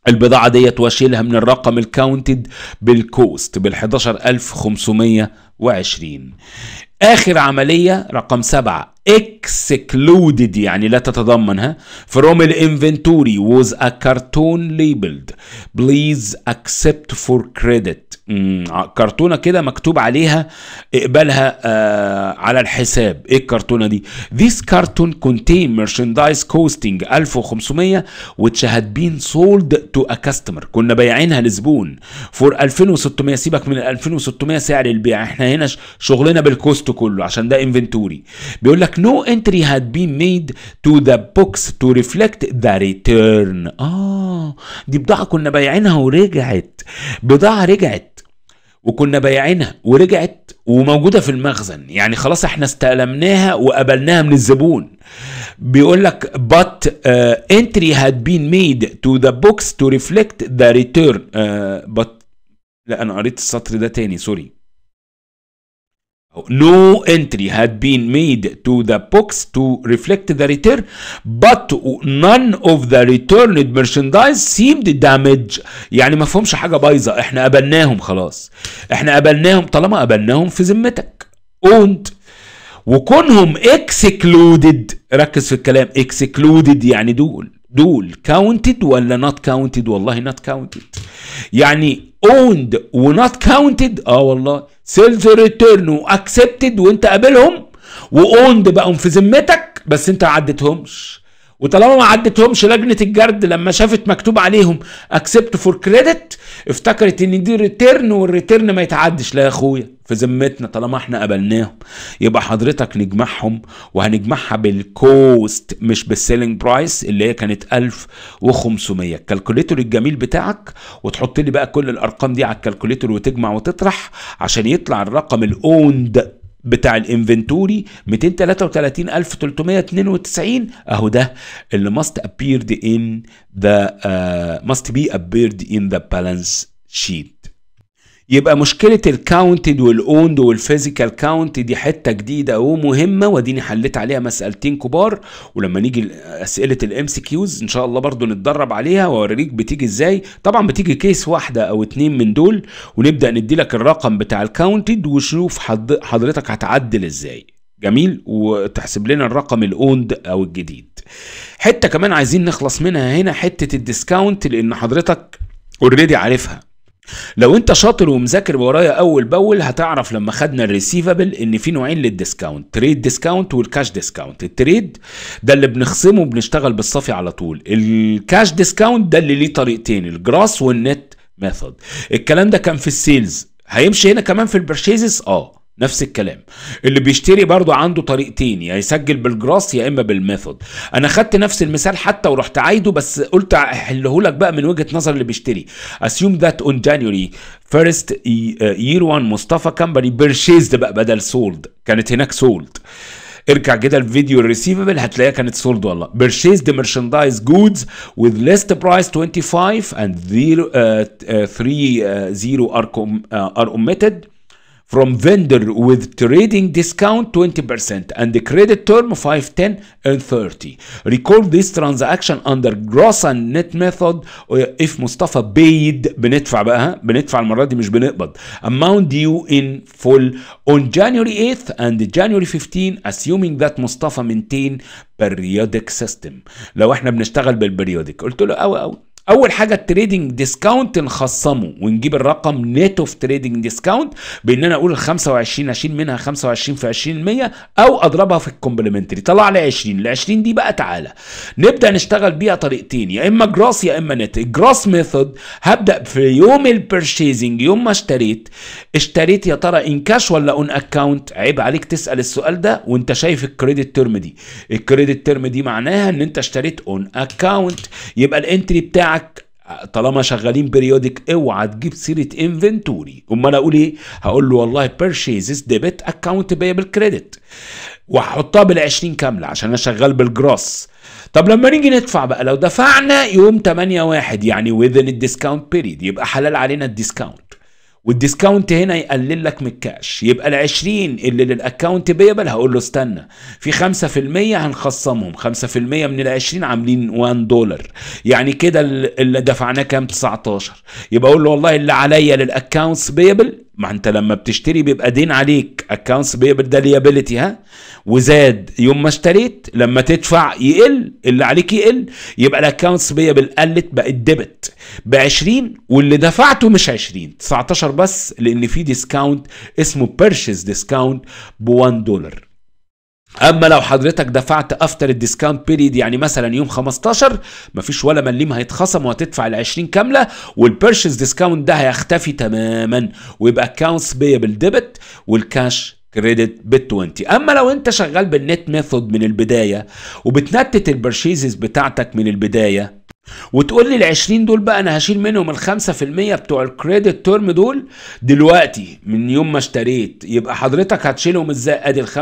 البضاعة ديت واشيلها من الرقم الكاونتد بالكوست بال 11520 آخر عملية رقم سبعة اكسكلودد يعني لا تتضمن ها فروم الانفنتوري ووز ا كرتون ليبلد بليز اكسبت فور كريدت كرتونه كده مكتوب عليها اقبلها آه على الحساب ايه الكرتونه دي This cartoon contain merchandise costing 1500 which had been sold to a customer كنا بايعينها لزبون فور 2600 سيبك من 2600 سعر البيع احنا هنا شغلنا بالكوست كله عشان ده انفنتوري بيقول لك no entry had been made to the books to reflect the return اه دي بضاعه كنا بايعينها ورجعت بضاعه رجعت وكنا بايعينها ورجعت وموجودة في المخزن يعني خلاص احنا استلمناها وقبلناها من الزبون بيقول لك but uh, entry had been made to the box to reflect the return uh, but لا انا قريت السطر ده تاني سوري no entry had been made to the books to reflect the return, but none of the returned merchandise seemed damaged. يعني ما فهمش حاجة بايظة، احنا قبلناهم خلاص. احنا قبلناهم طالما قبلناهم في ذمتك. owned وكونهم excluded ركز في الكلام excluded يعني دول دول counted ولا not counted والله not counted يعني owned و not counted اه والله سيلز ريتيرن واكسبتد وانت قابلهم واوند بقوا في ذمتك بس انت عدتهمش وطالما ما عدتهمش لجنه الجرد لما شافت مكتوب عليهم اكسبت فور كريدت افتكرت ان دي ريتيرن والريتيرن ما يتعدش لا يا اخويا في ذمتنا طالما احنا قبلناهم يبقى حضرتك نجمعهم وهنجمعها بالكوست مش بالسيلينج برايس اللي هي كانت 1500 الكالكوليتور الجميل بتاعك وتحط لي بقى كل الارقام دي على الكالكوليتور وتجمع وتطرح عشان يطلع الرقم الاوند بتاع الانفنتوري 233392 اهو ده اللي must appeared in the uh, must be appeared in the balance sheet يبقى مشكلة الكاونتد والاوند والفيزيكال كاونت دي حتة جديدة ومهمة واديني حليت عليها مسألتين كبار ولما نيجي أسئلة الام سي كيوز إن شاء الله برضو نتدرب عليها وأوريك بتيجي إزاي طبعا بتيجي كيس واحدة أو اتنين من دول ونبدأ نديلك الرقم بتاع الكاونتد وشوف حضرتك هتعدل إزاي جميل وتحسب لنا الرقم الاوند او الجديد حته كمان عايزين نخلص منها هنا حته الديسكاونت لان حضرتك اوريدي عارفها لو انت شاطر ومذاكر ورايا اول باول هتعرف لما خدنا الريسيفبل ان في نوعين للديسكاونت تريد ديسكاونت والكاش ديسكاونت التريد ده اللي بنخصمه وبنشتغل بالصافي على طول الكاش ديسكاونت ده اللي ليه طريقتين الجراس والنت ميثود الكلام ده كان في السيلز هيمشي هنا كمان في البرشيزز اه نفس الكلام اللي بيشتري برضو عنده طريقتين يا يسجل بالجراس يا اما بالميثود انا خدت نفس المثال حتى ورحت عايده بس قلت احلهولك بقى من وجهه نظر اللي بيشتري اسيوم ذات اون جانوري فيرست يير 1 مصطفى كمبري بيرشيزد بقى بدل سولد كانت هناك سولد ارجع كده الفيديو الريسيفبل هتلاقيها كانت سولد والله بيرشيزد مرشندايز جودز وذ ليست برايس 25 اند 30 ار uh, are, from vendor with trading discount 20% and credit term 5, 10, and 30. Record this transaction under gross and net method if Mustafa paid بندفع بقى بندفع المرة دي مش بنقبض amount due in full on January 8th and January 15 assuming that Mustafa maintain periodic system. لو احنا بنشتغل بالبريودك قلت له قوي قوي اول حاجه التريدنج ديسكاونت نخصمه ونجيب الرقم نيت اوف تريدنج ديسكاونت بان انا اقول ال 25 اشيل منها 25 في 20% او اضربها في الكومبلمنتري طلع لي 20 ال 20 دي بقى تعالى نبدا نشتغل بيها طريقتين يا اما جراس يا اما نت الجراس ميثود هبدا في يوم البرشيزنج يوم ما اشتريت اشتريت يا ترى ان كاش ولا اون اكاونت عيب عليك تسال السؤال ده وانت شايف الكريدت تيرم دي الكريدت تيرم دي معناها ان انت اشتريت اون اكاونت يبقى الانتري بتاعك بتاعك طالما شغالين بريودك اوعى تجيب سيره انفنتوري امال انا اقول ايه هقول له والله بيرشيزز ديبت اكونت بايبل كريدت وهحطها بال 20 كامله عشان انا شغال بالجراس طب لما نيجي ندفع بقى لو دفعنا يوم 8 1 يعني within الديسكاونت بيريد يبقى حلال علينا الديسكاونت والديسكاونت هنا يقلل لك من الكاش يبقى ال 20 اللي للاكونت بيبل هقول له استنى في 5% هنخصمهم 5% من ال 20 عاملين 1 دولار يعني كده اللي دفعناه كام 19 يبقى اقول له والله اللي عليا للاكونتس بيبل ما انت لما بتشتري بيبقى دين عليك اكونتس بيبل ده ليابيلتي ها وزاد يوم ما اشتريت لما تدفع يقل اللي عليك يقل يبقى الاكونتس بيبل قلت بقت ديبت ب 20 واللي دفعته مش 20 19 بس لان في ديسكاونت اسمه بيرشيز ديسكاونت ب 1 دولار اما لو حضرتك دفعت افتر الديسكاونت بيريد يعني مثلا يوم 15 مفيش ولا مليم هيتخصم وهتدفع ال 20 كامله والبيرشيز ديسكاونت ده هيختفي تماما ويبقى اكونتس بيبل ديبت والكاش كريدت بت 20 اما لو انت شغال بالنت ميثود من البدايه وبتنتت البرشيزز بتاعتك من البدايه وتقول لي ال 20 دول بقى انا هشيل منهم ال 5% بتوع الكريدت تيرم دول دلوقتي من يوم ما اشتريت يبقى حضرتك هتشيلهم ازاي ادي ال 5%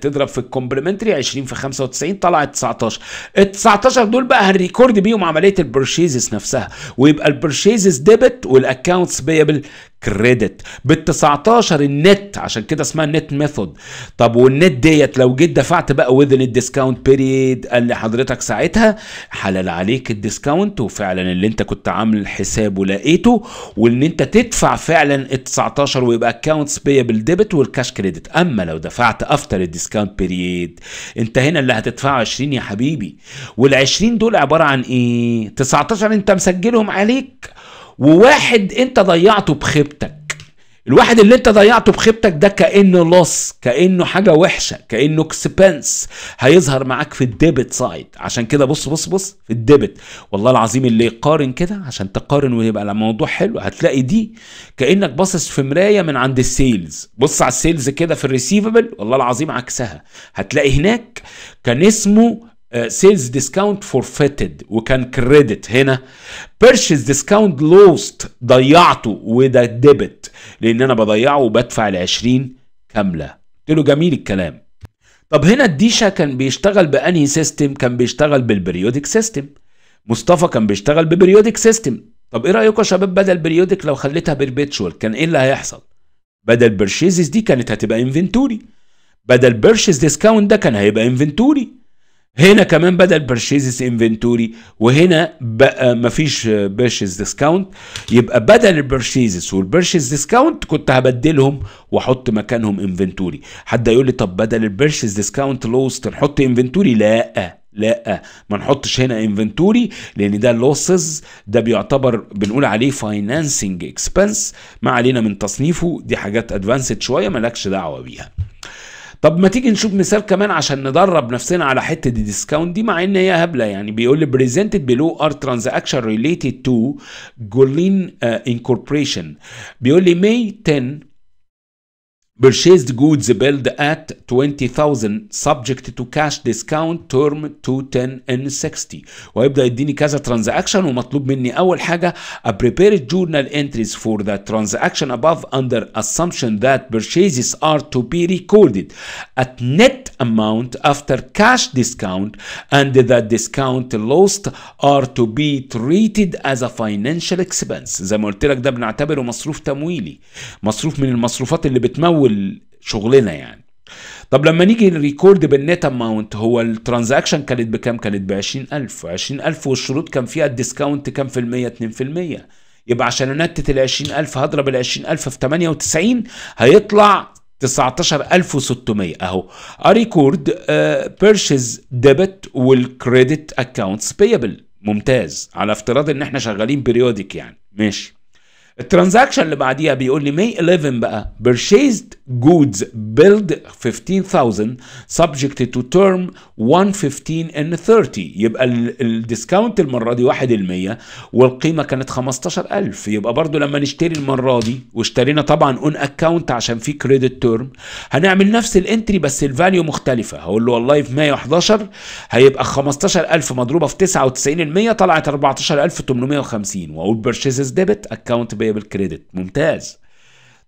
تضرب في الكومبلمنتري 20 في 95 طلعت 19 ال 19 دول بقى هنريكورد بيهم عمليه البرشيزز نفسها ويبقى البرشيزز ديبت والاكونتس بيبل كريدت بال 19 النت عشان كده اسمها النت ميثود طب والنت ديت لو جيت دفعت بقى وذن الديسكاونت بيريد قال لي حضرتك ساعتها حلال عليك الديسكاونت وفعلا اللي انت كنت عامل حسابه لقيته وان انت تدفع فعلا ال 19 ويبقى اكونتس بيبل ديبت والكاش كريدت اما لو دفعت افتر الديسكاونت بيريد انت هنا اللي هتدفعه 20 يا حبيبي وال 20 دول عباره عن ايه 19 انت مسجلهم عليك وواحد انت ضيعته بخيبتك الواحد اللي انت ضيعته بخيبتك ده كانه لص كانه حاجه وحشه كانه اكسبنس هيظهر معاك في الديبت سايد عشان كده بص بص بص في الديبت والله العظيم اللي يقارن كده عشان تقارن ويبقى الموضوع حلو هتلاقي دي كانك باصص في مرايه من عند السيلز بص على السيلز كده في الريسيفبل والله العظيم عكسها هتلاقي هناك كان اسمه سيلز ديسكاونت فورفيتد وكان كريدت هنا بيرشيز ديسكاونت لوست ضيعته وده ديبت لان انا بضيعه وبدفع ال 20 كامله قلت له جميل الكلام طب هنا الديشا كان بيشتغل بانهي سيستم كان بيشتغل بالبريودك سيستم مصطفى كان بيشتغل ببريودك سيستم طب ايه رايكم يا شباب بدل بريودك لو خليتها بيربيتشوال كان ايه اللي هيحصل بدل بيرشيزز دي كانت هتبقى انفنتوري بدل بيرشيز ديسكاونت ده كان هيبقى انفنتوري هنا كمان بدل برشيزس انفنتوري وهنا بقى مفيش برشيز ديسكاونت يبقى بدل البرشيزس والبرشيز ديسكاونت كنت هبدلهم واحط مكانهم انفنتوري حد يقول لي طب بدل البرشيز ديسكاونت لوست نحط انفنتوري لا لا ما نحطش هنا انفنتوري لان ده لوسز ده بيعتبر بنقول عليه فاينانسنج اكسبنس ما علينا من تصنيفه دي حاجات ادفانسد شويه مالكش دعوه بيها طب ما تيجي نشوف مثال كمان عشان ندرب نفسنا على حته دي ديسكاونت دي مع ان هي هبله يعني بيقول لي بريزنتد بلو ار ترانزاكشن ريليتد تو جولين انكوربريشن بيقول لي ماي 10 Purchased goods billed at 20,000 subject to cash discount term 210 and 60 ويبدأ يديني كذا ترانزاكشن ومطلوب مني أول حاجة a prepared journal entries for the transaction above under assumption that purchases are to be recorded at net amount after cash discount and the discount lost are to be treated as a financial expense زي ما قلت لك ده بنعتبره مصروف تمويلي مصروف من المصروفات اول شغلنا يعني طب لما نيجي نريكورد بالنت اماونت هو الترانزاكشن كانت بكام كانت ب 20000 20000 والشروط كان فيها الديسكاونت كام في المية 2% يبقى عشان انتت ال 20000 هضرب ال 20000 في 98 هيطلع 19600 اهو اريكورد بيرشيز ديبت والكريدت اكونتس بيبل ممتاز على افتراض ان احنا شغالين بيريوديك يعني ماشي الترانزاكشن اللي بعديها بيقول لي ماي 11 بقى purchased goods billed 15000 subject to term 115 and 30 يبقى الديسكاونت المره دي 1% والقيمه كانت 15000 يبقى برضو لما نشتري المره دي واشترينا طبعا اون اكونت عشان في كريدت تيرم هنعمل نفس الانتري بس الفاليو مختلفه هقول له والله في مايو 11 هيبقى 15000 مضروبه في 99% طلعت 14850 واقول purchases debit account بيبل بالكريدت ممتاز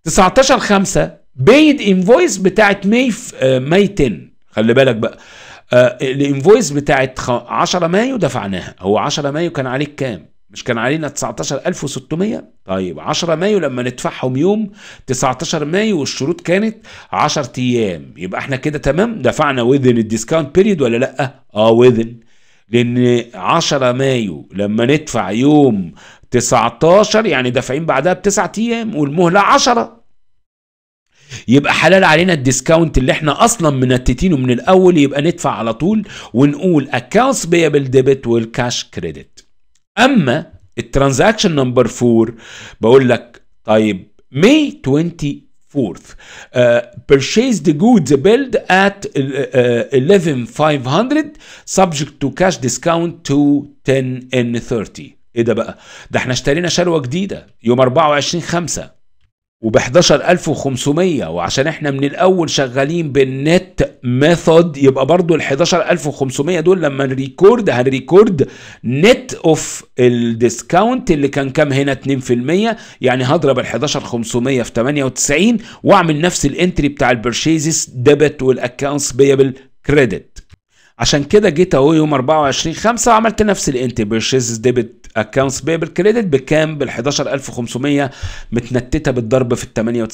19 5 بيد انفويس بتاعت ماي آه، ماي 10 خلي بالك بقى آه الانفويس بتاعت 10 مايو دفعناها هو 10 مايو كان عليك كام مش كان علينا 19600 طيب 10 مايو لما ندفعهم يوم 19 مايو والشروط كانت 10 ايام يبقى احنا كده تمام دفعنا وذن الديسكاونت بيريد ولا لا اه وذن لان 10 مايو لما ندفع يوم 19 يعني دافعين بعدها بتسعة ايام والمهله 10 يبقى حلال علينا الديسكاونت اللي احنا اصلا منتتينه من الاول يبقى ندفع على طول ونقول اكاونتس بيبل ديبت والكاش كريدت اما الترانزاكشن نمبر 4 بقول لك طيب ماي 24th uh, purchased goods billed at آه، آه، uh, 11500 subject to cash discount to 10 and 30 ايه ده بقى ده احنا اشترينا شروه جديده يوم 24 5 وب 11500 وعشان احنا من الاول شغالين بالنت ميثود يبقى برضو ال 11500 دول لما نريكورد هنريكورد نت اوف الديسكاونت اللي كان كام هنا 2% يعني هضرب ال 11500 في 98 واعمل نفس الانتري بتاع البرشيزس ديبت والاكونتس بيبل كريدت عشان كده جيت اهو يوم 24 5 وعملت نفس الانت بيرشيز ديبت اكونتس بيبل كريدت بكام بال 11500 متنتته بالضرب في ال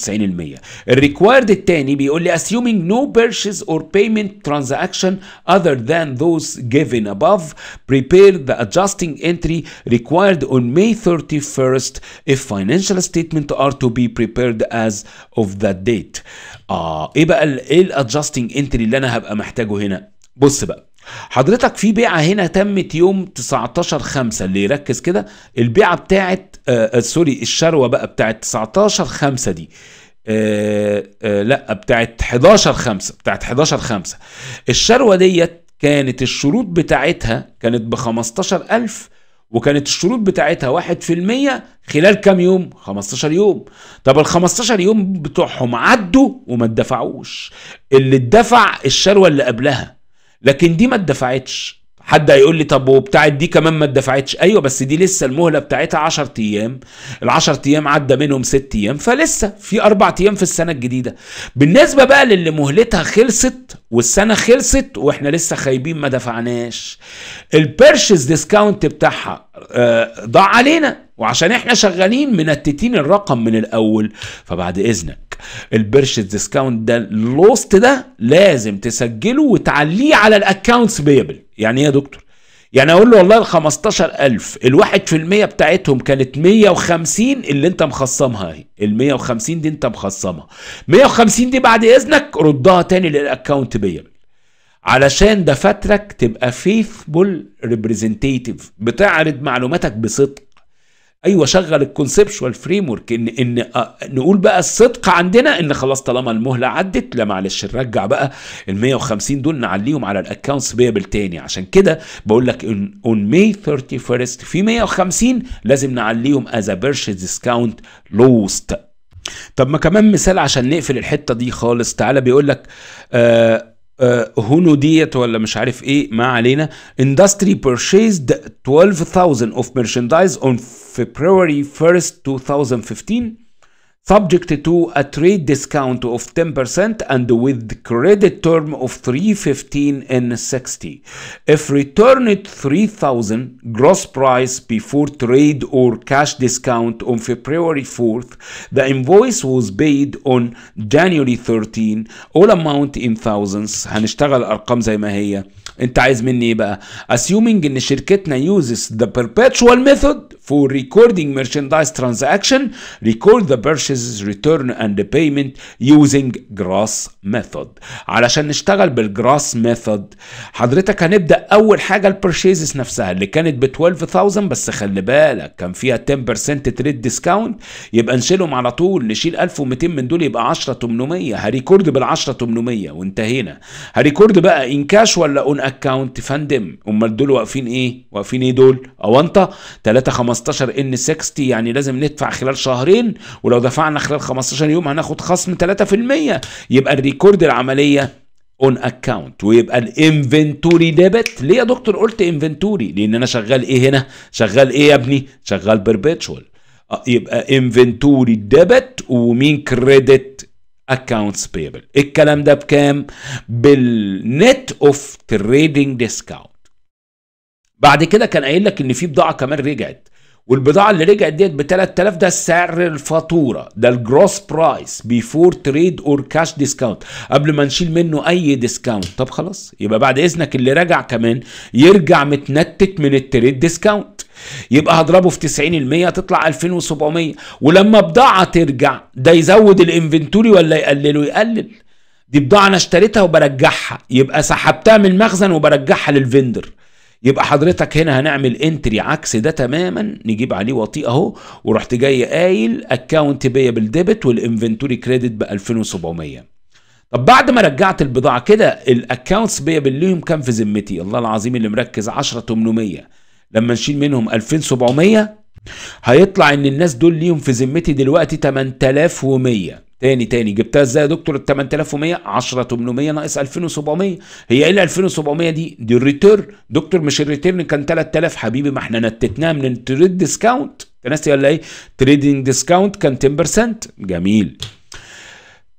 98% الريكوايرد الثاني بيقول لي assuming no purchase or payment transaction other than those given above prepare the adjusting entry required on May 31st if financial statement are to be prepared as of that date اه ايه بقى ايه الادجستنج انتري اللي انا هبقى محتاجه هنا بص بقى حضرتك في بيعه هنا تمت يوم 19 5 اللي يركز كده البيعه بتاعت آه, آه، سوري الشروه بقى بتاعت 19 5 دي آه آه لا بتاعت 11 5 بتاعت 11 5 الشروه ديت كانت الشروط بتاعتها كانت ب 15000 وكانت الشروط بتاعتها 1% خلال كام يوم؟ 15 يوم. طب ال 15 يوم بتوعهم عدوا وما اتدفعوش. اللي اتدفع الشروه اللي قبلها. لكن دي ما اتدفعتش حد هيقول لي طب وبتاعت دي كمان ما اتدفعتش ايوه بس دي لسه المهله بتاعتها 10 ايام ال 10 ايام عدى منهم 6 ايام فلسه في اربع ايام في السنه الجديده بالنسبه بقى للي مهلتها خلصت والسنه خلصت واحنا لسه خايبين ما دفعناش البيرشز ديسكاونت بتاعها آه، ضاع علينا وعشان احنا شغالين منتتين الرقم من الاول فبعد اذنك البيرشز ديسكاونت ده اللوست ده لازم تسجله وتعليه على الاكونتس بيبل يعني ايه يا دكتور يعني اقول له والله ال 15000 الواحد في المية بتاعتهم كانت 150 اللي انت مخصمها اهي ال 150 دي انت مخصمها 150 دي بعد اذنك ردها تاني للاكونت بيبل علشان دفاترك تبقى فيثبل ريبريزنتيتيف بتعرض معلوماتك بصدق ايوه شغل الكونسبشوال فريم ورك ان ان آه، نقول بقى الصدق عندنا ان خلاص طالما المهله عدت لا معلش نرجع بقى ال 150 دول نعليهم على الاكونتس بيبل تاني عشان كده بقول لك اون ماي 31 في 150 لازم نعليهم از بيرشيز ديسكاونت لوست طب ما كمان مثال عشان نقفل الحته دي خالص تعالى بيقول لك آه هونو ديت ولا مش عارف ايه ما علينا industry purchased 12000 of merchandise on February 1st 2015 subject to a trade discount of 10% and with credit term of 315 and 60. If returned 3000 gross price before trade or cash discount on February 4th, the invoice was paid on January 13, all amount in thousands. هنشتغل ارقام زي ما هي. انت عايز مني بقى? Assuming ان شركتنا uses the perpetual method For recording merchandise transaction, record the purchases return and the payment using grass method. علشان نشتغل بالجراس ميثود حضرتك هنبدأ أول حاجة البرشيزز نفسها اللي كانت ب 12000 بس خلي بالك كان فيها 10% تريد ديسكاونت يبقى نشيلهم على طول نشيل 1200 من دول يبقى 10800 هريكورد بال 10800 وانتهينا هريكورد بقى ان كاش ولا اون اكاونت فندم امال دول واقفين ايه واقفين ايه دول اونطه 3 15 ان 60 يعني لازم ندفع خلال شهرين ولو دفعنا خلال 15 يوم هناخد خصم 3% يبقى الريكورد العمليه اون اكونت ويبقى الانفنتوري ديبت ليه يا دكتور قلت انفنتوري لان انا شغال ايه هنا شغال ايه يا ابني شغال بيربيتشوال آه، يبقى انفنتوري ديبت ومين كريدت اكونت بيبل الكلام ده بكام بالنت اوف تريدنج ديسكاونت بعد كده كان قايل لك ان في بضاعه كمان رجعت والبضاعه اللي رجعت ديت ب 3000 ده سعر الفاتوره ده الجروس برايس بيفور تريد اور كاش ديسكاونت قبل ما نشيل منه اي ديسكاونت طب خلاص يبقى بعد اذنك اللي رجع كمان يرجع متنتت من التريد ديسكاونت يبقى هضربه في 90 المية تطلع 2700 ولما بضاعه ترجع ده يزود الانفنتوري ولا يقلله يقلل دي بضاعه انا اشتريتها وبرجعها يبقى سحبتها من المخزن وبرجعها للفندر يبقى حضرتك هنا هنعمل انتري عكس ده تماما نجيب عليه وطي اهو ورحت جاي قايل اكونت بيبل ديبت والانفنتوري كريدت ب 2700 طب بعد ما رجعت البضاعه كده الاكونتس بيبل ليهم كام في ذمتي الله العظيم اللي مركز 10800 لما نشيل منهم 2700 هيطلع ان الناس دول ليهم في ذمتي دلوقتي 8100 تاني تاني جبتها ازاي يا دكتور ال 8100 10 800 ناقص 2700 هي ايه ال 2700 دي دي الريتيرن دكتور مش الريتيرن كان 3000 حبيبي ما احنا نتتناها من التريد ديسكاونت انت ناسي ولا ايه تريدنج ديسكاونت كان 10% جميل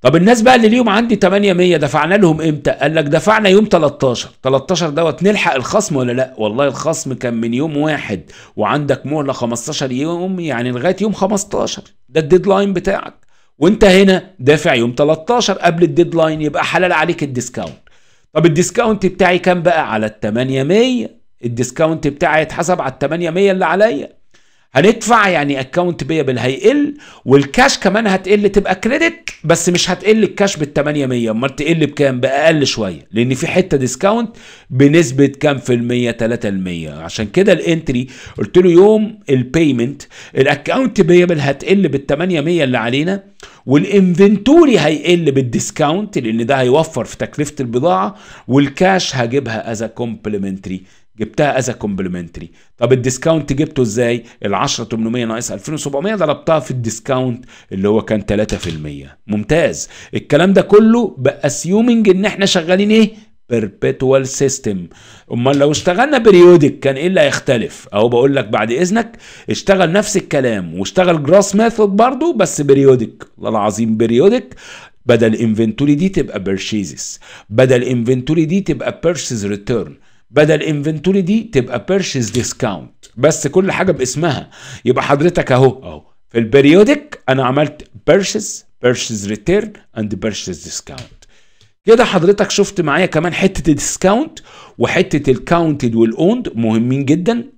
طب الناس بقى اللي ليهم عندي 800 دفعنا لهم امتى؟ قال لك دفعنا يوم 13 13 دوت نلحق الخصم ولا لا؟ والله الخصم كان من يوم واحد وعندك مهله 15 يوم يعني لغايه يوم 15 ده الديدلاين بتاعك وانت هنا دافع يوم 13 قبل الديدلاين يبقى حلال عليك الديسكاونت طب الديسكاونت بتاعي كام بقى على ال 800 الديسكاونت بتاعي اتحسب على ال 800 اللي عليا هندفع يعني اكونت بيبل هيقل والكاش كمان هتقل تبقى كريدت بس مش هتقل الكاش بال 800 امال تقل بكام باقل شويه لان في حته ديسكاونت بنسبه كام في المية 3% عشان كده الانتري قلت له يوم البيمنت الاكونت بيبل هتقل بال 800 اللي علينا والانفنتوري هيقل بالديسكاونت لان ده هيوفر في تكلفه البضاعه والكاش هجيبها از كومبلمنتري جبتها از كومبلمنتري طب الديسكاونت جبته ازاي ال 10 800 ناقص 2700 ضربتها في الديسكاونت اللي هو كان 3% ممتاز الكلام ده كله باسيومنج ان احنا شغالين ايه بيربيتوال سيستم امال لو اشتغلنا بريودك كان ايه اللي هيختلف اهو بقول لك بعد اذنك اشتغل نفس الكلام واشتغل جراس ميثود برضو بس بريودك الله العظيم بريودك بدل انفنتوري دي تبقى بيرشيزس بدل انفنتوري دي تبقى بيرشيز ريتيرن بدل انفنتوري دي تبقى بيرشيز ديسكاونت بس كل حاجه باسمها يبقى حضرتك اهو اهو في البريودك انا عملت بيرشيز بيرشيز ريتيرن اند بيرشيز ديسكاونت كده حضرتك شفت معايا كمان حته الديسكاونت وحته الكاونتد والاوند مهمين جدا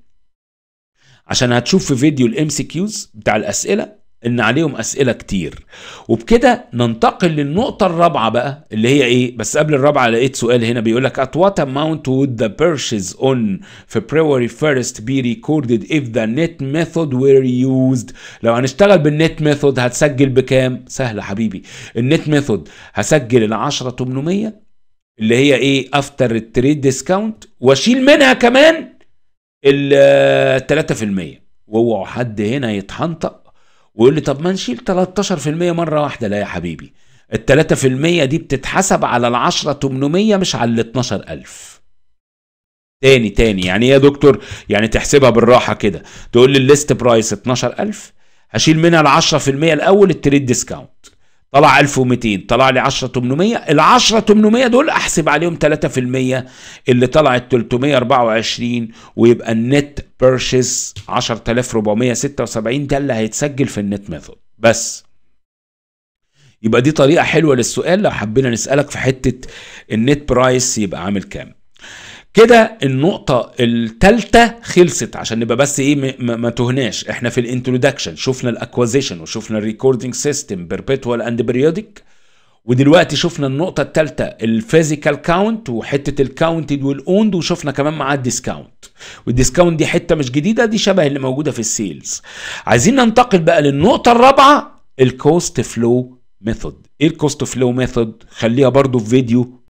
عشان هتشوف في فيديو الام سي كيوز بتاع الاسئله ان عليهم اسئله كتير وبكده ننتقل للنقطه الرابعه بقى اللي هي ايه بس قبل الرابعه لقيت سؤال هنا بيقول لك at what amount would the purchase on February 1st be recorded if the net method were used لو هنشتغل بالنت ميثود هتسجل بكام سهله حبيبي النت ميثود هسجل ال 10 800 اللي هي ايه افتر التريد ديسكاونت واشيل منها كمان ال 3% واوعوا حد هنا يتحنطق ويقول لي طب ما نشيل 13% مره واحده لا يا حبيبي ال 3% دي بتتحسب على ال 10 800 مش على ال 12000 تاني تاني يعني ايه يا دكتور يعني تحسبها بالراحه كده تقول لي الليست برايس 12000 هشيل منها ال 10% الاول التريد ديسكاونت طلع 1200 طلع لي 10800 ال 10800 دول احسب عليهم 3% اللي طلعت 324 ويبقى النت بيرشيز 10476 ده اللي هيتسجل في النت ميثود بس يبقى دي طريقه حلوه للسؤال لو حبينا نسالك في حته النت برايس يبقى عامل كام كده النقطة التالتة خلصت عشان نبقى بس ايه ما تهناش احنا في الانترودكشن شفنا الاكوزيشن وشفنا الريكوردنج سيستم بيربيتوال اند بريودك ودلوقتي شفنا النقطة التالتة الفيزيكال كاونت وحتة الكاونتد والاوند وشفنا كمان معاه الديسكاونت والديسكاونت دي حتة مش جديدة دي شبه اللي موجودة في السيلز عايزين ننتقل بقى للنقطة الرابعة الكوست فلو ميثود ايه الكوست فلو ميثود خليها برضو في فيديو